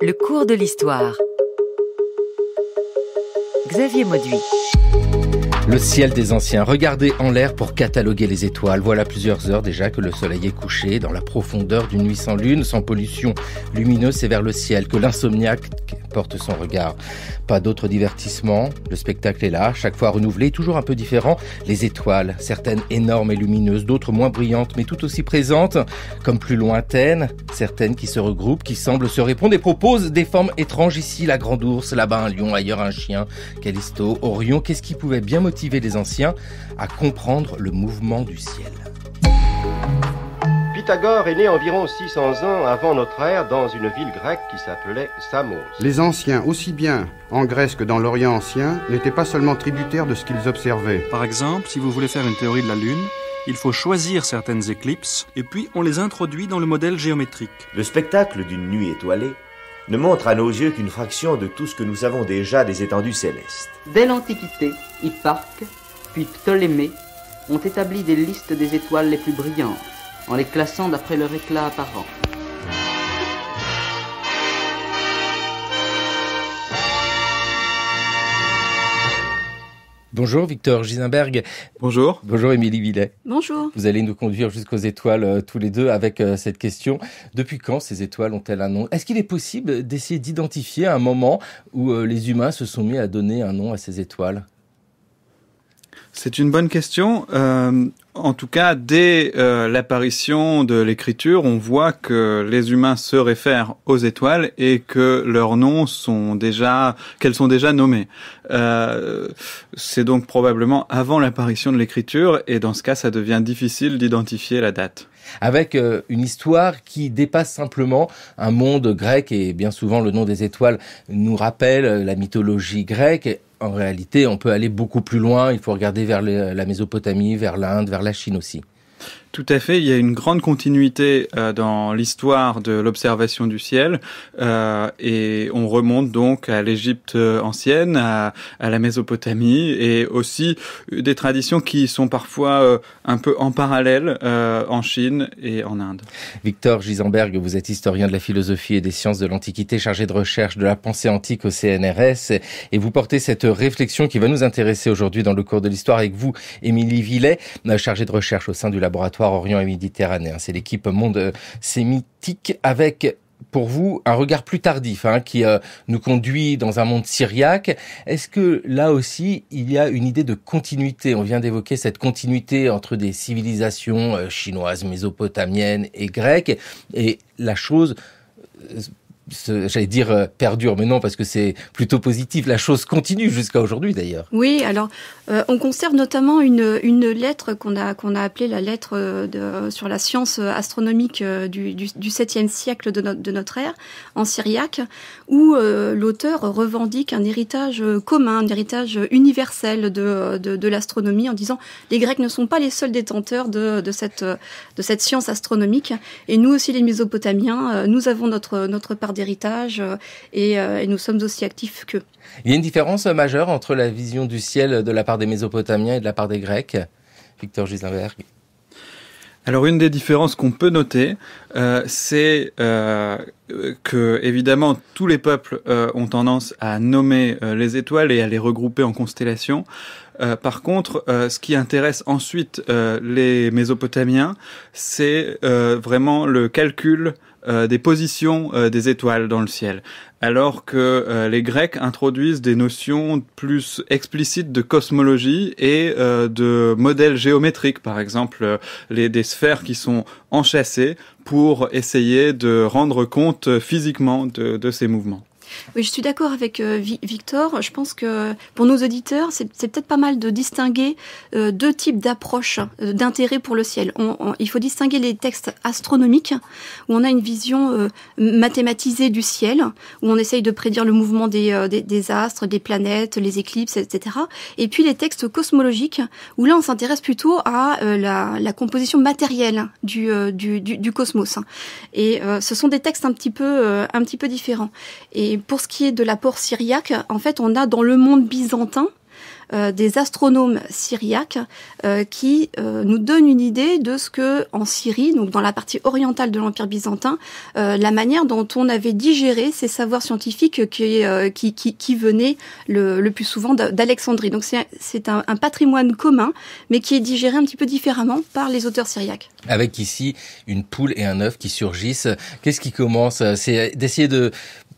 Le cours de l'histoire. Xavier Mauduit. Le ciel des anciens, regardez en l'air pour cataloguer les étoiles. Voilà plusieurs heures déjà que le soleil est couché dans la profondeur d'une nuit sans lune, sans pollution lumineuse, c'est vers le ciel que l'insomniaque son regard. Pas d'autres divertissements, le spectacle est là, chaque fois renouvelé, toujours un peu différent. Les étoiles, certaines énormes et lumineuses, d'autres moins brillantes, mais tout aussi présentes, comme plus lointaines, certaines qui se regroupent, qui semblent se répondre et proposent des formes étranges. Ici la grande ours, là-bas un lion, ailleurs un chien. Callisto, Orion, qu'est-ce qui pouvait bien motiver les anciens à comprendre le mouvement du ciel Pythagore est né environ 600 ans avant notre ère dans une ville grecque qui s'appelait Samos. Les anciens, aussi bien en Grèce que dans l'Orient ancien, n'étaient pas seulement tributaires de ce qu'ils observaient. Par exemple, si vous voulez faire une théorie de la Lune, il faut choisir certaines éclipses et puis on les introduit dans le modèle géométrique. Le spectacle d'une nuit étoilée ne montre à nos yeux qu'une fraction de tout ce que nous savons déjà des étendues célestes. Dès l'Antiquité, Hipparque, puis Ptolémée ont établi des listes des étoiles les plus brillantes en les classant d'après leur éclat apparent. Bonjour Victor Gisenberg. Bonjour. Bonjour Émilie Villet. Bonjour. Vous allez nous conduire jusqu'aux étoiles euh, tous les deux avec euh, cette question. Depuis quand ces étoiles ont-elles un nom Est-ce qu'il est possible d'essayer d'identifier un moment où euh, les humains se sont mis à donner un nom à ces étoiles C'est une bonne question. En tout cas, dès euh, l'apparition de l'écriture, on voit que les humains se réfèrent aux étoiles et que leurs noms sont déjà, qu'elles sont déjà nommées. Euh, c'est donc probablement avant l'apparition de l'écriture et dans ce cas, ça devient difficile d'identifier la date. Avec euh, une histoire qui dépasse simplement un monde grec et bien souvent le nom des étoiles nous rappelle la mythologie grecque en réalité, on peut aller beaucoup plus loin. Il faut regarder vers la Mésopotamie, vers l'Inde, vers la Chine aussi. Tout à fait, il y a une grande continuité euh, dans l'histoire de l'observation du ciel euh, et on remonte donc à l'Égypte euh, ancienne, à, à, la Mésopotamie et aussi des traditions qui sont parfois euh, un peu en parallèle en Chine et en Inde. Victor Gisenberg, vous êtes historien de la philosophie et des sciences de l'Antiquité, chargé de recherche de la pensée antique au CNRS et vous portez cette réflexion qui va nous intéresser aujourd'hui dans le cours de l'histoire avec vous, Émilie Villet, chargée de recherche au sein du laboratoire Orient et Méditerranée. Hein. C'est l'équipe Monde euh, Sémitique avec pour vous un regard plus tardif hein, qui euh, nous conduit dans un monde syriaque. Est-ce que là aussi il y a une idée de continuité On vient d'évoquer cette continuité entre des civilisations euh, chinoises, mésopotamiennes et grecques, et la chose j'allais dire perdure, mais non, parce que c'est plutôt positif. La chose continue jusqu'à aujourd'hui, d'ailleurs. Oui, alors euh, on conserve notamment une, lettre qu'on a, qu'on a appelée la lettre euh, de, sur la science astronomique euh, du, du, 7e siècle de, notre ère, en syriaque, où l'auteur revendique un héritage commun, un héritage universel de, de l'astronomie, en disant les Grecs ne sont pas les seuls détenteurs de, cette, de cette science astronomique, et nous aussi les Mésopotamiens, nous avons notre, notre part d'héritage, et, et nous sommes aussi actifs qu'eux. Il y a une différence majeure entre la vision du ciel de la part des Mésopotamiens et de la part des Grecs, Victor Gisenberg. Alors une des différences qu'on peut noter, euh, c'est euh, que évidemment tous les peuples euh, ont tendance à nommer les étoiles et à les regrouper en constellations. par contre, ce qui intéresse ensuite les Mésopotamiens, c'est vraiment le calcul euh, des positions euh, des étoiles dans le ciel, alors que euh, les Grecs introduisent des notions plus explicites de cosmologie et de modèles géométriques, par exemple les, des sphères qui sont enchâssées pour essayer de rendre compte physiquement de ces mouvements. Oui, je suis d'accord avec euh, Victor. Je pense que pour nos auditeurs, c'est peut-être pas mal de distinguer euh, deux types d'approches hein, euh, d'intérêt pour le ciel. il faut distinguer les textes astronomiques, où on a une vision mathématisée du ciel, où on essaye de prédire le mouvement des, astres, des planètes, les éclipses, etc. Et puis les textes cosmologiques, où là, on s'intéresse plutôt à la, composition matérielle du, du cosmos. Et ce sont des textes un petit peu, un petit peu différents. Et pour ce qui est de l'apport syriaque, en fait, on a dans le monde byzantin euh, des astronomes syriaques euh, qui euh, nous donnent une idée de ce que en Syrie, donc dans la partie orientale de l'Empire byzantin, la manière dont on avait digéré ces savoirs scientifiques qui, qui, qui, venaient le, plus souvent d'Alexandrie. Donc c'est un, un, patrimoine commun, mais qui est digéré un petit peu différemment par les auteurs syriaques. Avec ici une poule et un œuf qui surgissent. Qu'est-ce qui commence C'est d'essayer de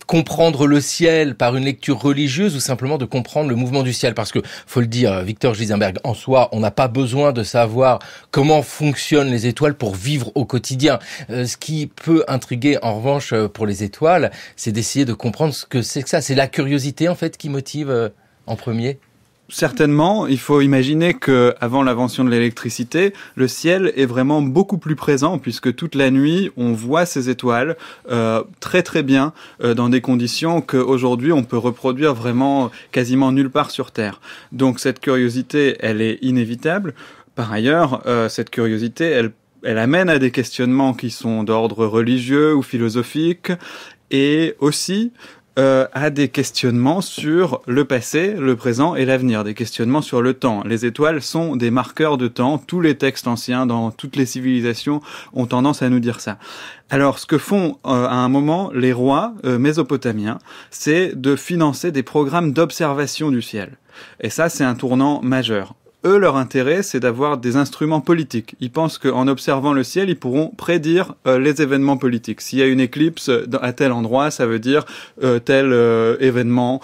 comprendre le ciel par une lecture religieuse ou simplement de comprendre le mouvement du ciel Parce que, faut le dire, euh, Victor Gisenberg, en soi, on n'a pas besoin de savoir comment fonctionnent les étoiles pour vivre au quotidien. Euh, ce qui peut intriguer, en revanche, euh, pour les étoiles, c'est d'essayer de comprendre ce que c'est que ça. C'est la curiosité, en fait, qui motive en premier certainement, il faut imaginer que avant l'invention de l'électricité, le ciel est vraiment beaucoup plus présent puisque toute la nuit on voit ces étoiles euh, très très bien euh, dans des conditions qu'aujourd'hui on peut reproduire vraiment euh, quasiment nulle part sur Terre. Donc cette curiosité, elle est inévitable. Par ailleurs, cette curiosité, elle, elle amène à des questionnements qui sont d'ordre religieux ou philosophique et aussi à euh, a des questionnements sur le passé, le présent et l'avenir, des questionnements sur le temps. Les étoiles sont des marqueurs de temps. Tous les textes anciens dans toutes les civilisations ont tendance à nous dire ça. Alors, ce que font euh, à un moment les rois euh, mésopotamiens, c'est de financer des programmes d'observation du ciel. Et ça, c'est un tournant majeur eux, leur intérêt, c'est d'avoir des instruments politiques. Ils pensent qu'en observant le ciel, ils pourront prédire euh, les événements politiques. S'il y a une éclipse euh, à tel endroit, ça veut dire euh, tel événement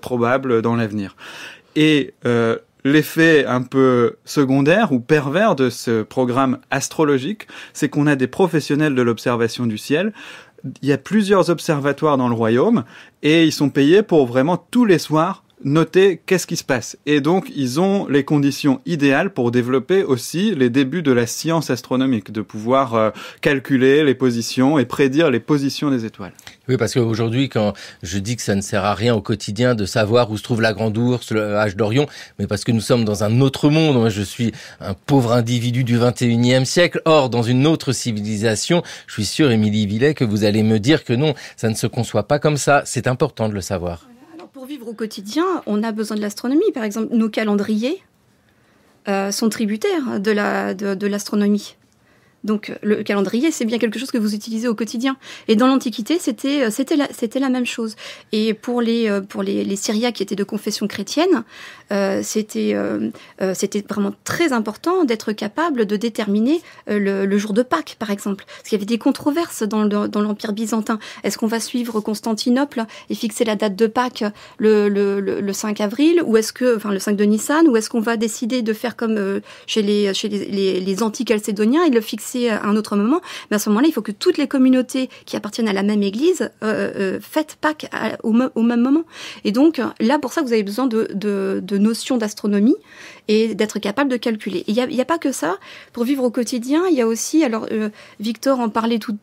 probable dans l'avenir. Et L'effet un peu secondaire ou pervers de ce programme astrologique, c'est qu'on a des professionnels de l'observation du ciel. Il y a plusieurs observatoires dans le royaume et ils sont payés pour vraiment tous les soirs noter qu'est-ce qui se passe. Et donc, ils ont les conditions idéales pour développer aussi les débuts de la science astronomique, de pouvoir euh, calculer les positions et prédire les positions des étoiles. Oui, parce qu'aujourd'hui, quand je dis que ça ne sert à rien au quotidien de savoir où se trouve la Grande Ourse, le H d'Orion, mais parce que nous sommes dans un autre monde. Moi, je suis un pauvre individu du 21e siècle. Or, dans une autre civilisation, je suis sûr, Émilie Villet, que vous allez me dire que non, ça ne se conçoit pas comme ça. C'est important de le savoir vivre au quotidien, on a besoin de l'astronomie. Par exemple, nos calendriers euh, sont tributaires de l'astronomie. Donc le calendrier, c'est bien quelque chose que vous utilisez au quotidien. Et dans l'Antiquité, c'était euh, c'était la, même chose. Et pour les euh, pour les, qui étaient de confession chrétienne, euh, c'était c'était vraiment très important d'être capable de déterminer le, jour de Pâques, par exemple, parce qu'il y avait des controverses dans l'Empire byzantin. Est-ce qu'on va suivre Constantinople et fixer la date de Pâques le, 5 avril ou est-ce que enfin le 5 de Nissan ou est-ce qu'on va décider de faire comme chez les chez les, les, anti et le fixer c'est à euh, un autre moment, mais à ce moment-là, il faut que toutes les communautés qui appartiennent à la même Église euh, euh, fêtent Pâques au, au, même moment. Et donc, là, pour ça, vous avez besoin de, notions d'astronomie et d'être capable de calculer. Il n'y a, pas que ça. Pour vivre au quotidien, il y a aussi, alors Victor en parlait tout,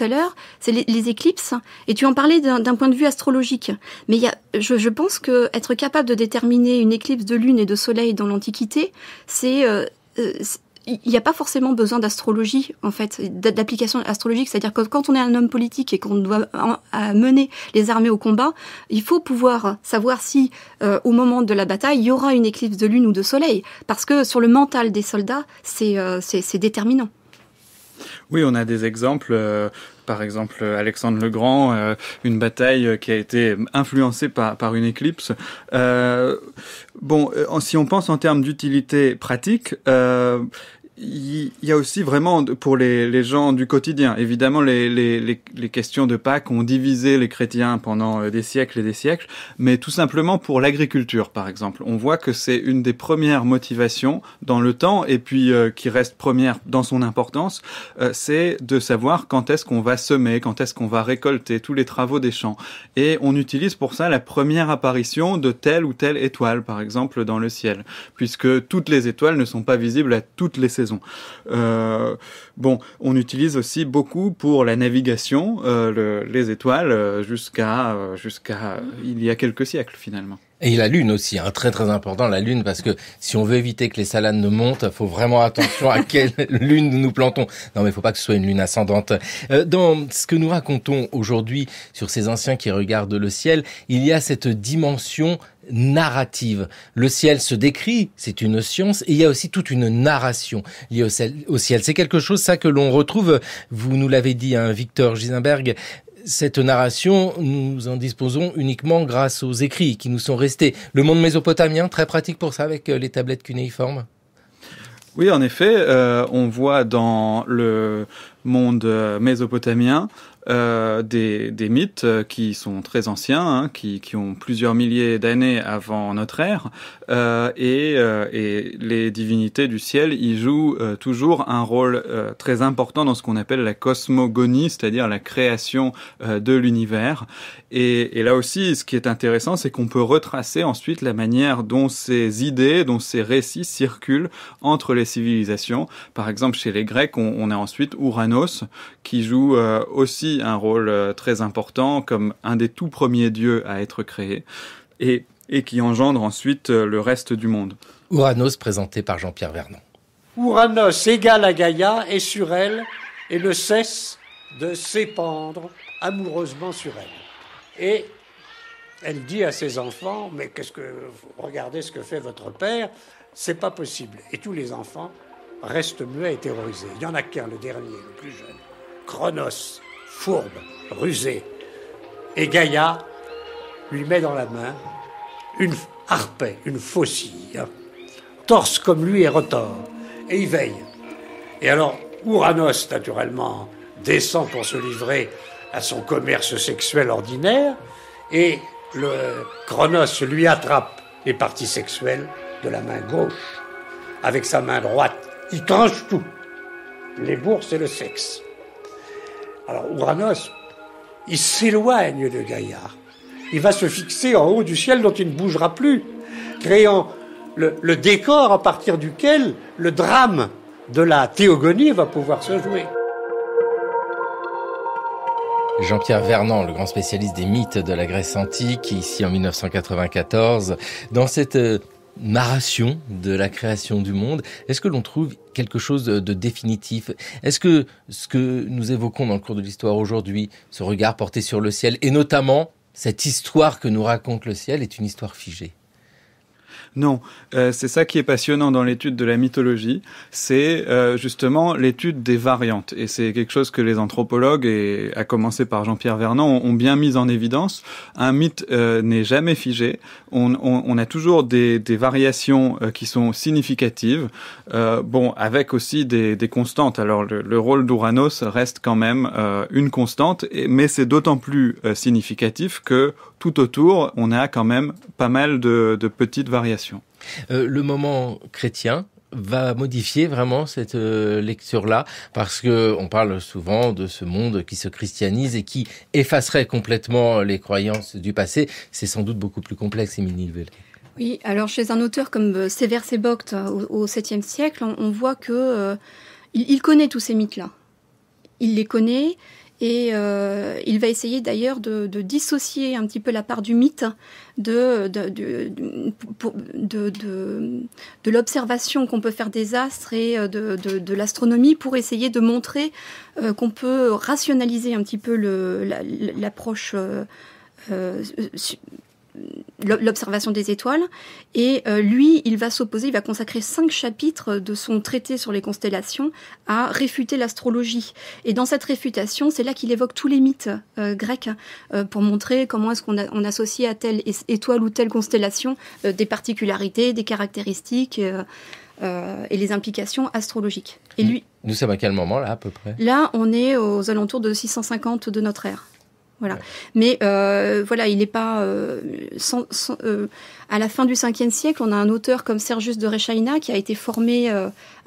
à l'heure, c'est les, éclipses. Et tu en parlais d'un point de vue astrologique. Mais il je, pense que être capable de déterminer une éclipse de lune et de soleil dans l'Antiquité, c'est il n'y a pas forcément besoin d'astrologie, en fait, d'application astrologique. C'est-à-dire que quand on est un homme politique et qu'on doit mener les armées au combat, il faut pouvoir savoir si, euh, au moment de la bataille, il y aura une éclipse de lune ou de soleil. Parce que sur le mental des soldats, c'est euh, c'est déterminant. Oui, on a des exemples. Euh, par exemple, Alexandre le Grand, une bataille qui a été influencée par, par une éclipse. bon, si on pense en termes d'utilité pratique, il y a aussi vraiment pour les, gens du quotidien. Évidemment, les, questions de Pâques ont divisé les chrétiens pendant euh, des siècles et des siècles, mais tout simplement pour l'agriculture, par exemple. On voit que c'est une des premières motivations dans le temps, et puis euh, qui reste première dans son importance, euh, c'est de savoir quand est-ce qu'on va semer, quand est-ce qu'on va récolter tous les travaux des champs. Et on utilise pour ça la première apparition de telle ou telle étoile, par exemple, dans le ciel, puisque toutes les étoiles ne sont pas visibles à toutes les saisons euh, bon, on utilise aussi beaucoup pour la navigation euh, les étoiles euh, jusqu'à jusqu'à il y a quelques siècles finalement. Et la Lune aussi, un hein, très très important, la Lune, parce que si on veut éviter que les salades ne montent, faut vraiment attention à quelle Lune nous plantons. Non mais il faut pas que ce soit une Lune ascendante. Dans ce que nous racontons aujourd'hui sur ces anciens qui regardent le ciel, il y a cette dimension narrative. Le ciel se décrit, c'est une science, et il y a aussi toute une narration liée au ciel. C'est quelque chose, ça, que l'on retrouve, vous nous l'avez dit, hein, Victor Gisenberg, cette narration, nous en disposons uniquement grâce aux écrits qui nous sont restés. Le monde mésopotamien, très pratique pour ça avec euh, les tablettes cunéiformes Oui, en effet, euh, on voit dans le monde euh, mésopotamien euh, des, des, mythes euh, qui sont très anciens, hein, qui, qui, ont plusieurs milliers d'années avant notre ère, euh, et, et, les divinités du ciel y jouent toujours un rôle très important dans ce qu'on appelle la cosmogonie, c'est-à-dire la création de l'univers. Et, là aussi, ce qui est intéressant, c'est qu'on peut retracer ensuite la manière dont ces idées, dont ces récits circulent entre les civilisations. Par exemple, chez les Grecs, on, a ensuite Uranos qui joue euh, aussi un rôle euh, très important comme un des tout premiers dieux à être créé, et, qui engendre ensuite euh, le reste du monde. Uranos présenté par Jean-Pierre Vernon. Uranos égal à Gaïa et sur elle, et ne cesse de s'épandre amoureusement sur elle. Et elle dit à ses enfants Mais qu'est-ce que. Regardez ce que fait votre père, c'est pas possible. Et tous les enfants restent muets et terrorisés. Il y en a qu'un, le dernier, le plus jeune. Cronos, fourbe, rusé. Et Gaïa lui met dans la main une harpée, une faucille, torse comme lui et retors. Et il veille. Et alors, Ouranos, naturellement, descend pour se livrer à son commerce sexuel ordinaire et le Chronos lui attrape les parties sexuelles de la main gauche. Avec sa main droite, il tranche tout, les bourses et le sexe. Alors Ouranos, il s'éloigne de Gaillard. Il va se fixer en haut du ciel dont il ne bougera plus, créant le décor à partir duquel le drame de la théogonie va pouvoir se jouer. Jean-Pierre Vernant, le grand spécialiste des mythes de la Grèce antique, ici en 1994, dans cette euh, narration de la création du monde, est-ce que l'on trouve quelque chose de définitif Est-ce que ce que nous évoquons dans le cours de l'histoire aujourd'hui, ce regard porté sur le ciel, et notamment cette histoire que nous raconte le ciel, est une histoire figée non, euh, c'est ça qui est passionnant dans l'étude de la mythologie, c'est euh, justement l'étude des variantes. Et c'est quelque chose que les anthropologues, et à commencer par Jean-Pierre Vernon, ont, bien mis en évidence. Un mythe euh, n'est jamais figé, on, a toujours des, variations qui sont significatives, bon, avec aussi des, constantes. Alors le, rôle d'Uranos reste quand même une constante, mais c'est d'autant plus significatif que tout autour, on a quand même pas mal de petites variations. Euh, le moment chrétien, va modifier vraiment cette euh, lecture-là parce que on parle souvent de ce monde qui se christianise et qui effacerait complètement les croyances du passé. C'est sans doute beaucoup plus complexe, Émilie Level. Oui, alors chez un auteur comme euh, Séver Bocht, au, 7e siècle, on, voit que il, connaît tous ces mythes-là. Il les connaît, et euh, il va essayer d'ailleurs de, dissocier un petit peu la part du mythe de, de, l'observation qu'on peut faire des astres et euh, de, l'astronomie pour essayer de montrer euh, qu'on peut rationaliser un petit peu l'approche l'observation des étoiles. Et euh, lui, il va s'opposer, il va consacrer cinq chapitres de son traité sur les constellations à réfuter l'astrologie. Et dans cette réfutation, c'est là qu'il évoque tous les mythes euh, grecs euh, pour montrer comment est-ce qu'on on associe à telle étoile ou telle constellation des particularités, des caractéristiques. et les implications astrologiques. Et lui, nous sommes à quel moment là à peu près Là, on est aux alentours de 650 de notre ère. Voilà. Mais euh, voilà, il n'est pas. Euh, euh, à la fin du 5e siècle, on a un auteur comme Sergius de Rechaina qui a été formé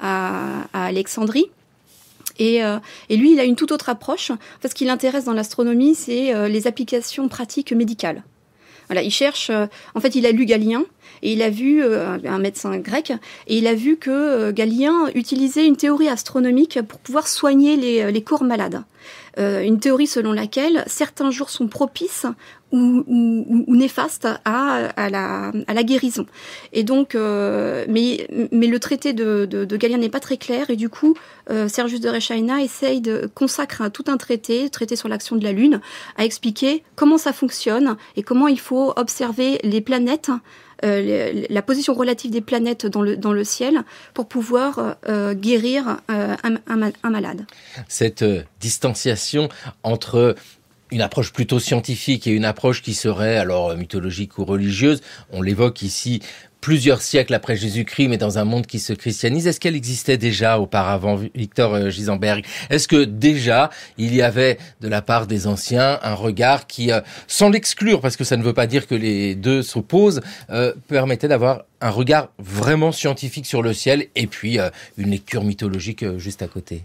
à, Alexandrie. Et, lui, il a une toute autre approche. ce qui l'intéresse dans l'astronomie, c'est les applications pratiques médicales. Voilà, il cherche. en fait, il a lu Galien et il a vu, euh, un médecin grec, et il a vu que euh, Galien utilisait une théorie astronomique pour pouvoir soigner les, euh, les corps malades. une théorie selon laquelle certains jours sont propices ou, néfastes à, à, la, guérison. Et donc, mais, mais, le traité de, de, Galien n'est pas très clair et du coup, Sergius de Rechaina essaye de consacrer tout un traité, traité sur l'action de la Lune, à expliquer comment ça fonctionne et comment il faut observer les planètes euh, la position relative des planètes dans le, dans le ciel pour pouvoir euh, euh, guérir un, un, malade. Cette distanciation entre une approche plutôt scientifique et une approche qui serait alors mythologique ou religieuse. On l'évoque ici plusieurs siècles après Jésus-Christ, mais dans un monde qui se christianise. Est-ce qu'elle existait déjà auparavant, Victor euh, Gisenberg Est-ce que déjà, il y avait de la part des anciens un regard qui, euh, sans l'exclure, parce que ça ne veut pas dire que les deux s'opposent, euh, permettait d'avoir un regard vraiment scientifique sur le ciel et puis une lecture mythologique juste à côté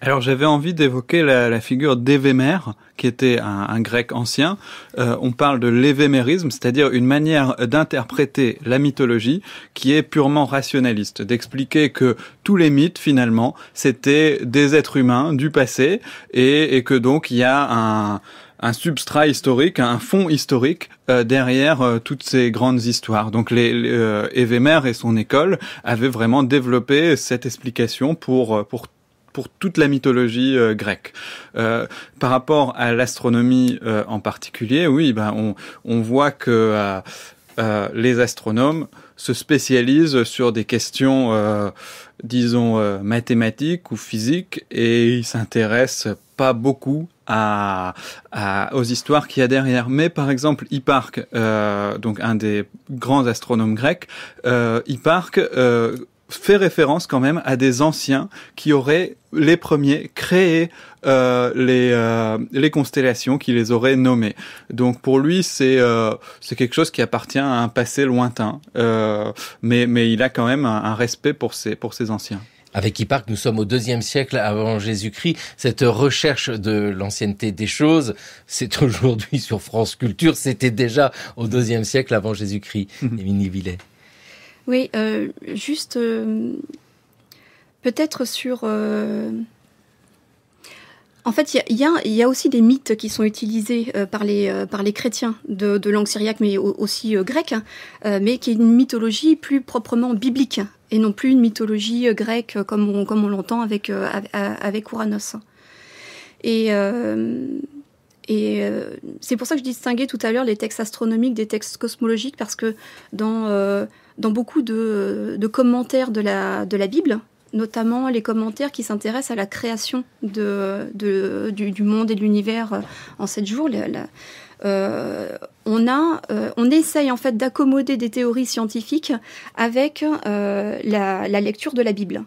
alors j'avais envie d'évoquer la, figure d'Évémère, qui était un, grec ancien. Euh, on parle de l'évémérisme, c'est-à-dire une manière d'interpréter la mythologie qui est purement rationaliste, d'expliquer que tous les mythes finalement c'était des êtres humains du passé et, que donc il y a un, substrat historique, un fond historique euh, derrière euh, toutes ces grandes histoires. Donc les, et son école avaient vraiment développé cette explication pour pour pour toute la mythologie euh, grecque. Euh, par rapport à l'astronomie euh, en particulier, oui, ben on, voit que les astronomes se spécialisent sur des questions, disons, mathématiques ou physiques, et ils s'intéressent pas beaucoup à, aux histoires qu'il y a derrière. Mais par exemple, Hipparque, donc un des grands astronomes grecs, euh, Hipparque fait référence quand même à des anciens qui auraient les premiers créé euh, les, euh, les constellations qui les auraient nommées. Donc pour lui, c'est euh, c'est quelque chose qui appartient à un passé lointain, mais, mais il a quand même un, respect pour ces pour ses anciens avec Hipparque, nous sommes au deuxième siècle avant Jésus-Christ. Cette recherche de l'ancienneté des choses, c'est aujourd'hui sur France Culture. C'était déjà au deuxième siècle avant Jésus-Christ. Mhm. Émilie Villet. Oui, euh, juste euh, peut-être sur. Euh, en fait, il y, a, aussi des mythes qui sont utilisés par, les, par les chrétiens de, langue syriaque, mais aussi grecque, hein, mais qui est une mythologie plus proprement biblique et non plus une mythologie grecque comme on, comme on l'entend avec, avec Ouranos. Et. Et c'est pour ça que je distinguais tout à l'heure les textes astronomiques des textes cosmologiques, parce que dans, dans beaucoup de, commentaires de la, de la Bible, notamment les commentaires qui s'intéressent à la création de, du, du, monde et de l'univers euh, en sept jours. Euh, on, a, euh, on essaye en fait d'accommoder des théories scientifiques avec la, lecture de la Bible.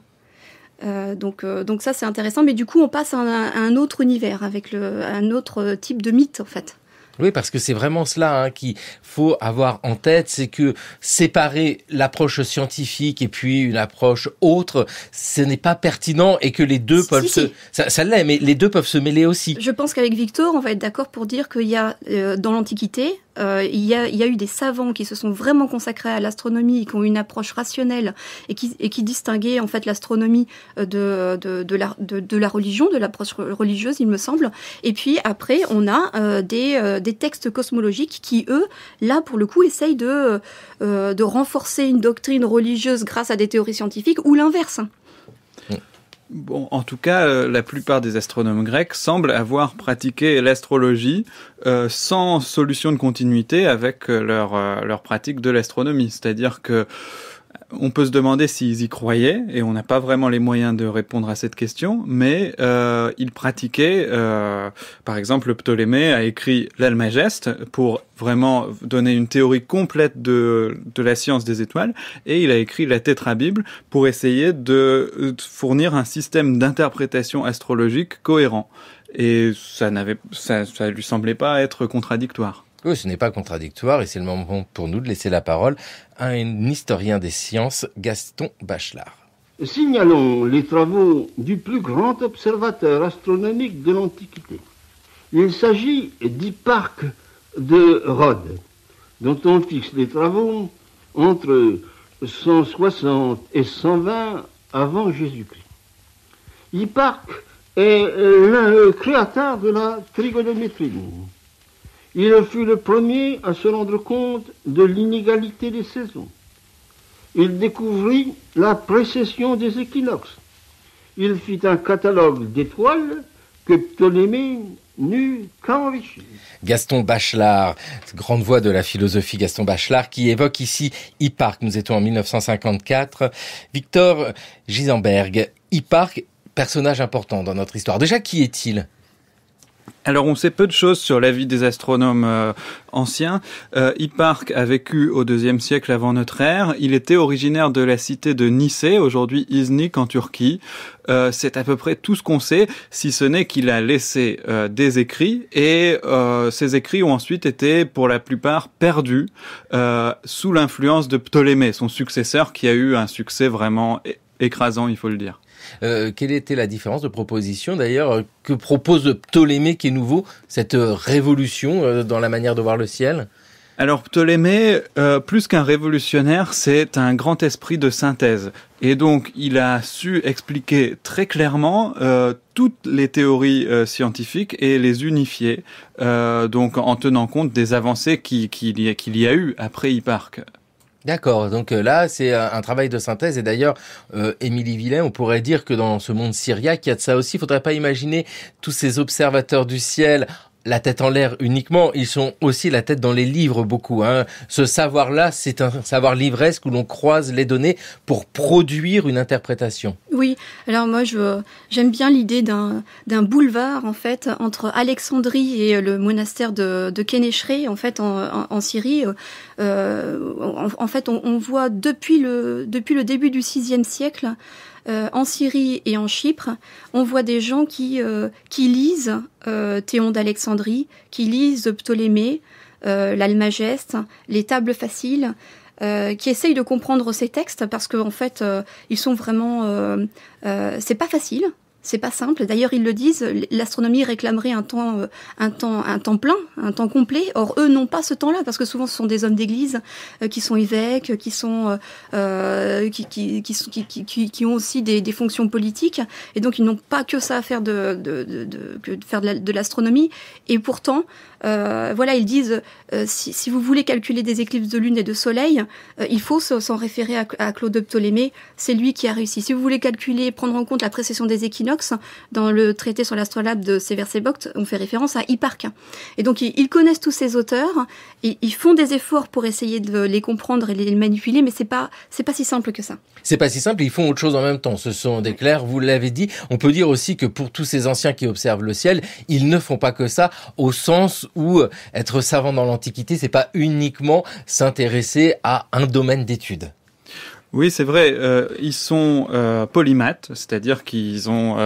donc, donc ça c'est intéressant, mais du coup on passe à un, autre univers avec un autre type de mythe en fait. Oui, parce que c'est vraiment cela hein, qu'il faut avoir en tête, c'est que séparer l'approche scientifique et puis une approche autre, ce n'est pas pertinent et que les deux peuvent se... Ça, mais les deux peuvent se mêler aussi. Je pense qu'avec Victor, on va être d'accord pour dire qu'il y a euh, dans l'Antiquité, euh, il y, a, eu des savants qui se sont vraiment consacrés à l'astronomie, qui ont une approche rationnelle et qui, et distinguaient en fait l'astronomie euh, de, la, religion, de l'approche religieuse, il me semble. Et puis après, on a euh, des, des, textes cosmologiques qui, eux, là, pour le coup, essayent de, renforcer une doctrine religieuse grâce à des théories scientifiques ou l'inverse. Bon, en tout cas, euh, la plupart des astronomes grecs semblent avoir pratiqué l'astrologie euh, sans solution de continuité avec euh, leur, leur pratique de l'astronomie. C'est-à-dire que on peut se demander s'ils y croyaient, et on n'a pas vraiment les moyens de répondre à cette question, mais euh, ils pratiquaient, euh, par exemple, Ptolémée a écrit l'Almageste pour vraiment donner une théorie complète de, de la science des étoiles, et il a écrit la Tétrabible pour essayer de fournir un système d'interprétation astrologique cohérent. Et ça n'avait, ça lui semblait pas être contradictoire. Oui, ce n'est pas contradictoire et c'est le moment pour nous de laisser la parole à un historien des sciences, Gaston Bachelard. Signalons les travaux du plus grand observateur astronomique de l'Antiquité. Il s'agit d'Hipparque de Rhodes, dont on fixe les travaux entre 160 et 120 avant Jésus-Christ. Hipparque est euh, le créateur de la trigonométrie il fut le premier à se rendre compte de l'inégalité des saisons. Il découvrit la précession des équinoxes. Il fit un catalogue d'étoiles que Ptolémée n'eut Gaston Bachelard, grande voix de la philosophie Gaston Bachelard, qui évoque ici Hipparque. Nous étions en 1954. Victor Gisenberg, Hipparque, personnage important dans notre histoire. Déjà, qui est-il alors on sait peu de choses sur la vie des astronomes euh, anciens. Euh, Hipparque a vécu au deuxième siècle avant notre ère. Il était originaire de la cité de Nicée, aujourd'hui Iznik en Turquie. Euh, c'est à peu près tout ce qu'on sait, si ce n'est qu'il a laissé euh, des écrits et ces écrits ont ensuite été pour la plupart perdus sous l'influence de Ptolémée, son successeur qui a eu un succès vraiment écrasant, il faut le dire. Euh, quelle était la différence de proposition d'ailleurs euh, que propose Ptolémée qui est nouveau, cette euh, révolution dans la manière de voir le ciel alors Ptolémée, plus qu'un révolutionnaire, c'est un grand esprit de synthèse. Et donc il a su expliquer très clairement toutes les théories scientifiques et les unifier, donc en tenant compte des avancées qu'il y a eu après Hipparque. D'accord, donc euh, là c'est un travail de synthèse et d'ailleurs euh, Émilie Villain, on pourrait dire que dans ce monde syriaque il y a de ça aussi, il faudrait pas imaginer tous ces observateurs du ciel la tête en l'air uniquement, ils sont aussi la tête dans les livres beaucoup. Hein. Ce savoir-là, c'est un savoir livresque où l'on croise les données pour produire une interprétation. Oui, alors moi j'aime bien l'idée d'un boulevard en fait entre Alexandrie et le monastère de, de en fait en, Syrie. Euh, en, fait, on, voit depuis le, depuis le début du VIe siècle euh, en Syrie et en Chypre, on voit des gens qui, euh, lisent euh, Théon d'Alexandrie, qui lisent Ptolémée, l'Almageste, les tables faciles, qui essayent de comprendre ces textes parce qu'en fait, ils sont vraiment. c'est pas facile c'est pas simple. D'ailleurs, ils le disent, l'astronomie réclamerait un temps, euh, un temps, un temps plein, un temps complet. Or, eux n'ont pas ce temps-là parce que souvent ce sont des hommes d'église euh, qui sont évêques, qui sont, euh, euh qui, qui, qui, qui, ont aussi des, des, fonctions politiques, et donc ils n'ont pas que ça à faire de, de, de, de, de faire de l'astronomie. et pourtant, euh, voilà, ils disent euh, si, vous voulez calculer des éclipses de lune et de soleil, euh, il faut s'en référer à, Claude Ptolémée. C'est lui qui a réussi. Si vous voulez calculer, prendre en compte la précession des équinoxes, dans le traité sur l'astrolabe de et Séboct, on fait référence à Hipparque. Et donc ils, connaissent tous ces auteurs. Et, ils font des efforts pour essayer de les comprendre et les manipuler, mais c'est pas c'est pas si simple que ça. C'est pas si simple. Ils font autre chose en même temps. Ce sont des clairs. Vous l'avez dit. On peut dire aussi que pour tous ces anciens qui observent le ciel, ils ne font pas que ça au sens où euh, être savant dans l'Antiquité, c'est pas uniquement s'intéresser à un domaine d'étude. Oui, c'est vrai. Euh, ils sont polymates, euh, polymathes, c'est-à-dire qu'ils ont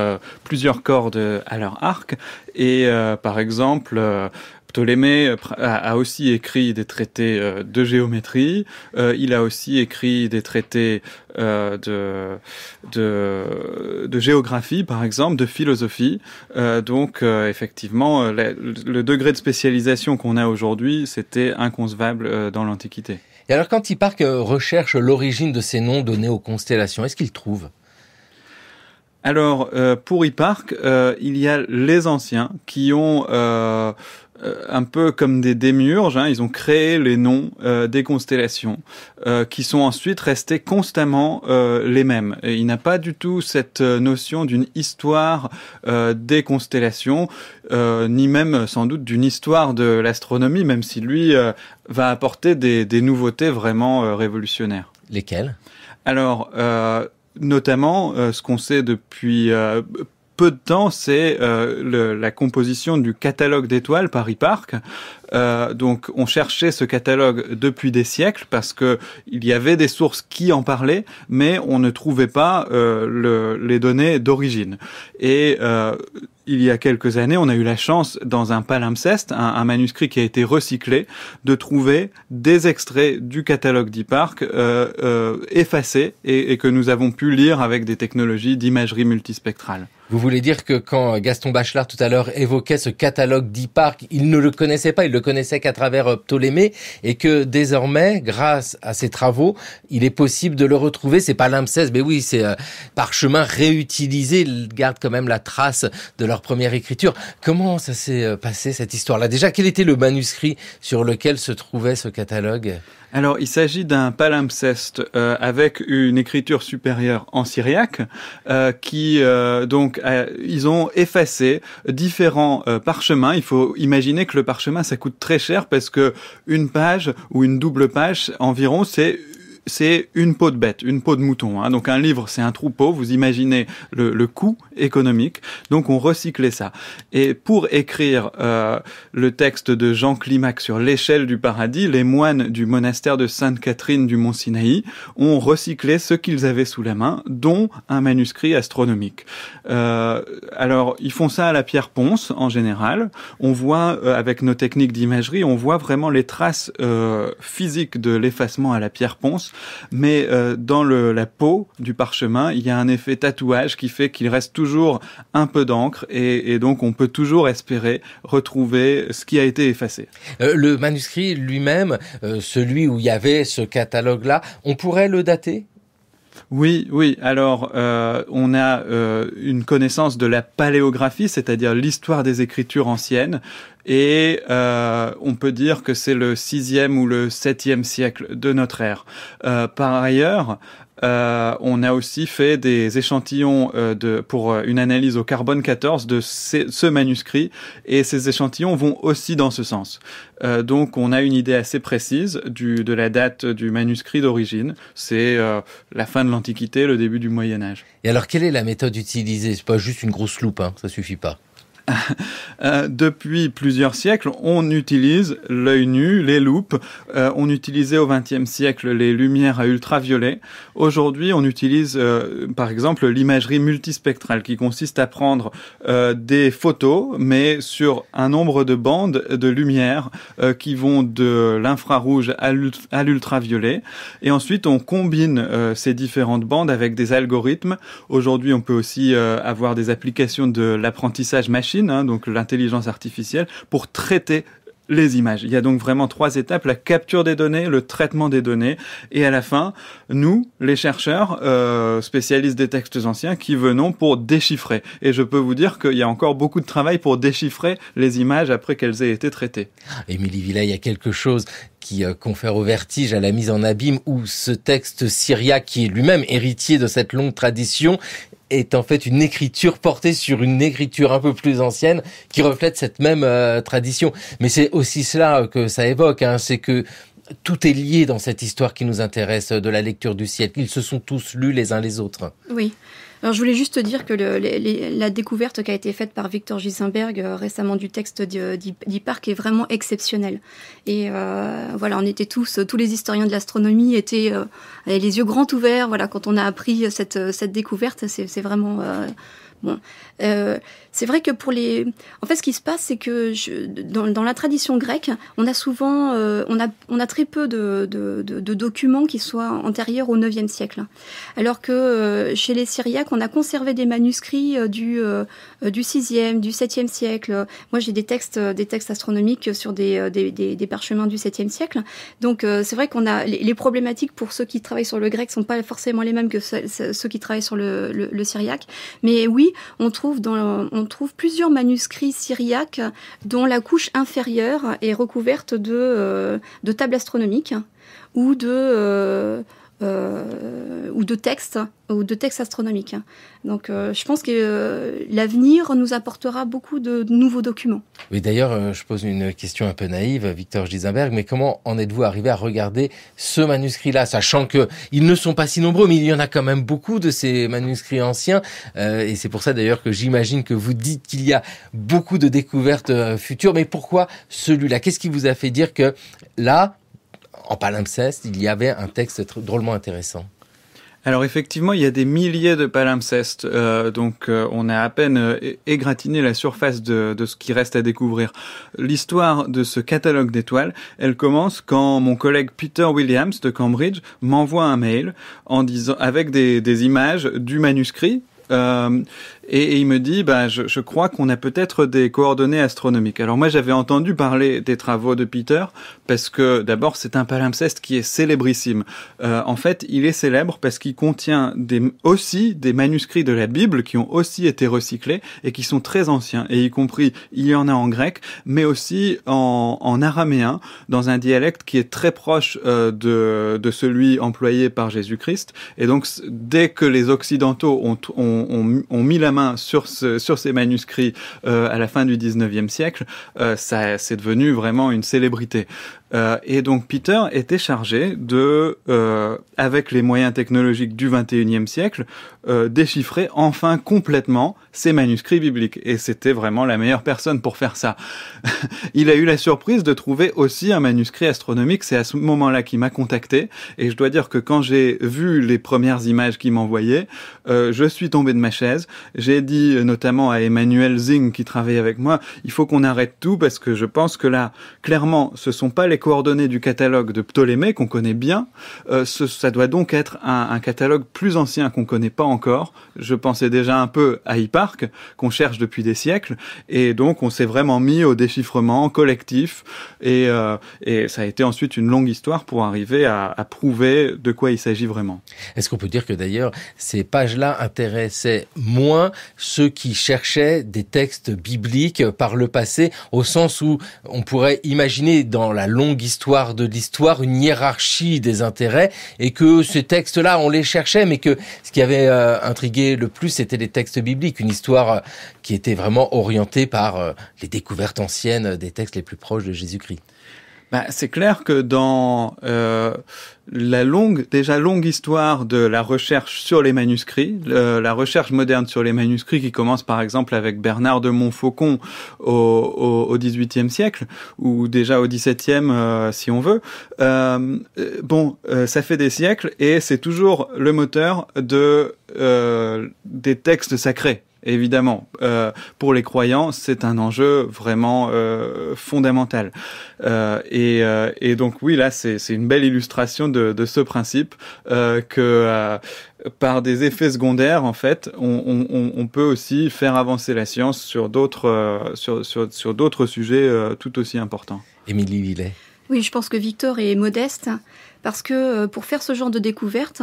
plusieurs cordes à leur arc. Et par exemple, Ptolémée euh, a, aussi écrit des traités euh, de géométrie, euh, il a aussi écrit des traités de, de, géographie, par exemple, de philosophie. donc, effectivement, le, degré de spécialisation qu'on a aujourd'hui, c'était inconcevable dans l'Antiquité. Et alors, quand Hipparque recherche l'origine de ces noms donnés aux constellations, est-ce qu'il trouve alors, pour Hipparque, il y a les anciens qui ont euh, un peu comme des démiurges, hein, ils ont créé les noms euh, des constellations, euh, qui sont ensuite restés constamment les mêmes. il n'a pas du tout cette notion d'une histoire des constellations, ni même sans doute d'une histoire de l'astronomie, même si lui va apporter des, nouveautés vraiment révolutionnaires. Lesquelles Alors, notamment ce qu'on sait depuis peu de temps, c'est euh, la composition du catalogue d'étoiles par Parc. Euh, donc, on cherchait ce catalogue depuis des siècles parce que il y avait des sources qui en parlaient, mais on ne trouvait pas euh, le, les données d'origine. Et euh, il y a quelques années, on a eu la chance, dans un palimpseste, un, manuscrit qui a été recyclé, de trouver des extraits du catalogue de euh, euh, effacés et, et que nous avons pu lire avec des technologies d'imagerie multispectrale. Vous voulez dire que quand Gaston Bachelard tout à l'heure évoquait ce catalogue d'Hipparque, il ne le connaissait pas, il le connaissait qu'à travers euh, Ptolémée et que désormais, grâce à ses travaux, il est possible de le retrouver. C'est pas e mais oui, c'est euh, parchemin réutilisé. il garde quand même la trace de leur première écriture. Comment ça s'est euh, passé cette histoire-là Déjà, quel était le manuscrit sur lequel se trouvait ce catalogue alors, il s'agit d'un palimpseste euh, avec une écriture supérieure en syriaque, qui donc euh, ils ont effacé différents euh, parchemins. Il faut imaginer que le parchemin, ça coûte très cher parce que une page ou une double page environ, c'est c'est une peau de bête, une peau de mouton. Hein. Donc un livre, c'est un troupeau, vous imaginez le, coût économique. Donc on recyclait ça. Et pour écrire euh, le texte de Jean Climac sur l'échelle du paradis, les moines du monastère de Sainte-Catherine du Mont-Sinaï ont recyclé ce qu'ils avaient sous la main, dont un manuscrit astronomique. Euh, alors ils font ça à la pierre ponce en général. On voit, euh, avec nos techniques d'imagerie, on voit vraiment les traces physiques de l'effacement à la pierre ponce mais euh, dans la peau du parchemin, il y a un effet tatouage qui fait qu'il reste toujours un peu d'encre et, donc on peut toujours espérer retrouver ce qui a été effacé. Euh, le manuscrit lui-même, euh, celui où il y avait ce catalogue-là, on pourrait le dater oui, oui. Alors, euh, on a euh, une connaissance de la paléographie, c'est-à-dire l'histoire des écritures anciennes, et euh, on peut dire que c'est le sixième ou le septième siècle de notre ère. par ailleurs, euh, on a aussi fait des échantillons euh, pour euh, une analyse au carbone 14 de ce manuscrit et ces échantillons vont aussi dans ce sens. donc on a une idée assez précise de la date du manuscrit d'origine. C'est la fin de l'Antiquité, le début du Moyen Âge. Et alors quelle est la méthode utilisée C'est pas juste une grosse loupe, hein, ça suffit pas. Euh, depuis plusieurs siècles, on utilise l'œil nu, les loupes. Euh, on utilisait au XXe siècle les lumières à ultraviolet. Aujourd'hui, on utilise euh, par exemple l'imagerie multispectrale qui consiste à prendre des photos, mais sur un nombre de bandes de lumière qui vont de l'infrarouge à l'ultraviolet. Et ensuite, on combine ces différentes bandes avec des algorithmes. Aujourd'hui, on peut aussi avoir des applications de l'apprentissage machine Hein, donc l'intelligence artificielle, pour traiter les images. Il y a donc vraiment trois étapes, la capture des données, le traitement des données, et à la fin, nous, les chercheurs, euh, spécialistes des textes anciens, qui venons pour déchiffrer. Et je peux vous dire qu'il y a encore beaucoup de travail pour déchiffrer les images après qu'elles aient été traitées. Émilie Villa, il y a quelque chose qui euh, confère au vertige à la mise en abîme où ce texte syriaque, qui est lui-même héritier de cette longue tradition, est en fait une écriture portée sur une écriture un peu plus ancienne qui reflète cette même euh, tradition. Mais c'est aussi cela euh, que ça évoque, hein, c'est que tout est lié dans cette histoire qui nous intéresse euh, de la lecture du siècle. Ils se sont tous lus les uns les autres. Oui. Alors, je voulais juste dire que la découverte qui a été faite par Victor Gisenberg euh, récemment du texte d'IPARC euh, est vraiment exceptionnelle. Et euh, voilà, on était tous, tous les historiens de l'astronomie étaient les yeux grands ouverts. Voilà, quand on a appris cette, cette découverte, c'est vraiment bon. Euh, c'est vrai que pour les, en fait, ce qui se passe, c'est que je, dans, la tradition grecque, on a souvent, euh, on a, on a très peu de, documents qui soient antérieurs au IXe siècle, alors que euh, chez les Syriaques, on a conservé des manuscrits du du VIe, du VIIe siècle. Moi, j'ai des textes, des textes astronomiques sur des parchemins du VIIe siècle. Donc, c'est vrai qu'on a les, problématiques pour ceux qui travaillent sur le grec sont pas forcément les mêmes que ceux, qui travaillent sur le, le, syriaque, mais oui, on trouve on trouve plusieurs manuscrits syriaques dont la couche inférieure est recouverte de, euh, de tables astronomiques ou de euh, euh, ou de textes ou de textes astronomiques. Donc euh, je pense que euh, l'avenir nous apportera beaucoup de, nouveaux documents. Oui, d'ailleurs, je pose une question un peu naïve, Victor Gisenberg, mais comment en êtes-vous arrivé à regarder ce manuscrit-là, sachant qu'ils ne sont pas si nombreux, mais il y en a quand même beaucoup de ces manuscrits anciens, et c'est pour ça d'ailleurs que j'imagine que vous dites qu'il y a beaucoup de découvertes futures. Mais pourquoi celui-là Qu'est-ce qui vous a fait dire que là, en palimpseste, il y avait un texte drôlement intéressant. Alors effectivement, il y a des milliers de palimpsestes, euh, donc euh, on a à peine euh, égratigné la surface de, ce qui reste à découvrir. L'histoire de ce catalogue d'étoiles, elle commence quand mon collègue Peter Williams de Cambridge m'envoie un mail en disant avec des images du manuscrit euh, et, il me dit, bah, je, crois qu'on a peut-être des coordonnées astronomiques. Alors moi, j'avais entendu parler des travaux de Peter parce que d'abord, c'est un palimpseste qui est célébrissime. Euh, en fait, il est célèbre parce qu'il contient des, aussi des manuscrits de la Bible qui ont aussi été recyclés et qui sont très anciens. Et y compris, il y en a en grec, mais aussi en, araméen, dans un dialecte qui est très proche euh, de, de celui employé par Jésus-Christ. Et donc, dès que les Occidentaux ont, ont ont, mis la main sur, sur ces manuscrits euh, à la fin du 19e siècle, euh, ça c'est devenu vraiment une célébrité. Euh, et donc Peter était chargé de, euh, avec les moyens technologiques du 21e siècle, euh, déchiffrer enfin complètement ces manuscrits bibliques. Et c'était vraiment la meilleure personne pour faire ça. Il a eu la surprise de trouver aussi un manuscrit astronomique. C'est à ce moment-là qu'il m'a contacté. Et je dois dire que quand j'ai vu les premières images qu'il m'envoyait, je suis tombé de ma chaise. J'ai dit notamment à Emmanuel Zing qui travaille avec moi, il faut qu'on arrête tout parce que je pense que là, clairement, ce sont pas les coordonnées du catalogue de Ptolémée qu'on connaît bien. Euh, ça doit donc être un, catalogue plus ancien qu'on connaît pas encore. Je pensais déjà un peu à Hipparque qu'on cherche depuis des siècles et donc on s'est vraiment mis au déchiffrement collectif et, euh, ça a été ensuite une longue histoire pour arriver à, prouver de quoi il s'agit vraiment. Est-ce qu'on peut dire que d'ailleurs ces pages-là intéressaient moins ceux qui cherchaient des textes bibliques par le passé au sens où on pourrait imaginer dans la longue histoire de l'histoire une hiérarchie des intérêts et que ces textes-là, on les cherchait, mais que ce qui avait euh, intrigué le plus, c'était les textes bibliques, une histoire euh, qui était vraiment orientée par euh, les découvertes anciennes des textes les plus proches de Jésus-Christ. Bah, c'est clair que dans euh, la longue, déjà longue histoire de la recherche sur les manuscrits, la recherche moderne sur les manuscrits qui commence par exemple avec Bernard de Montfaucon au XVIIIe siècle ou déjà au XVIIe euh, si on veut. Euh, bon, ça fait des siècles et c'est toujours le moteur de des textes sacrés évidemment. Euh, pour les croyants, c'est un enjeu vraiment euh, fondamental. Euh, et, donc oui, là, c'est une belle illustration de, ce principe que par des effets secondaires, en fait, on, peut aussi faire avancer la science sur d'autres sur, sur, sur d'autres sujets tout aussi importants. Émilie Villet. Oui, je pense que Victor est modeste parce que pour faire ce genre de découverte,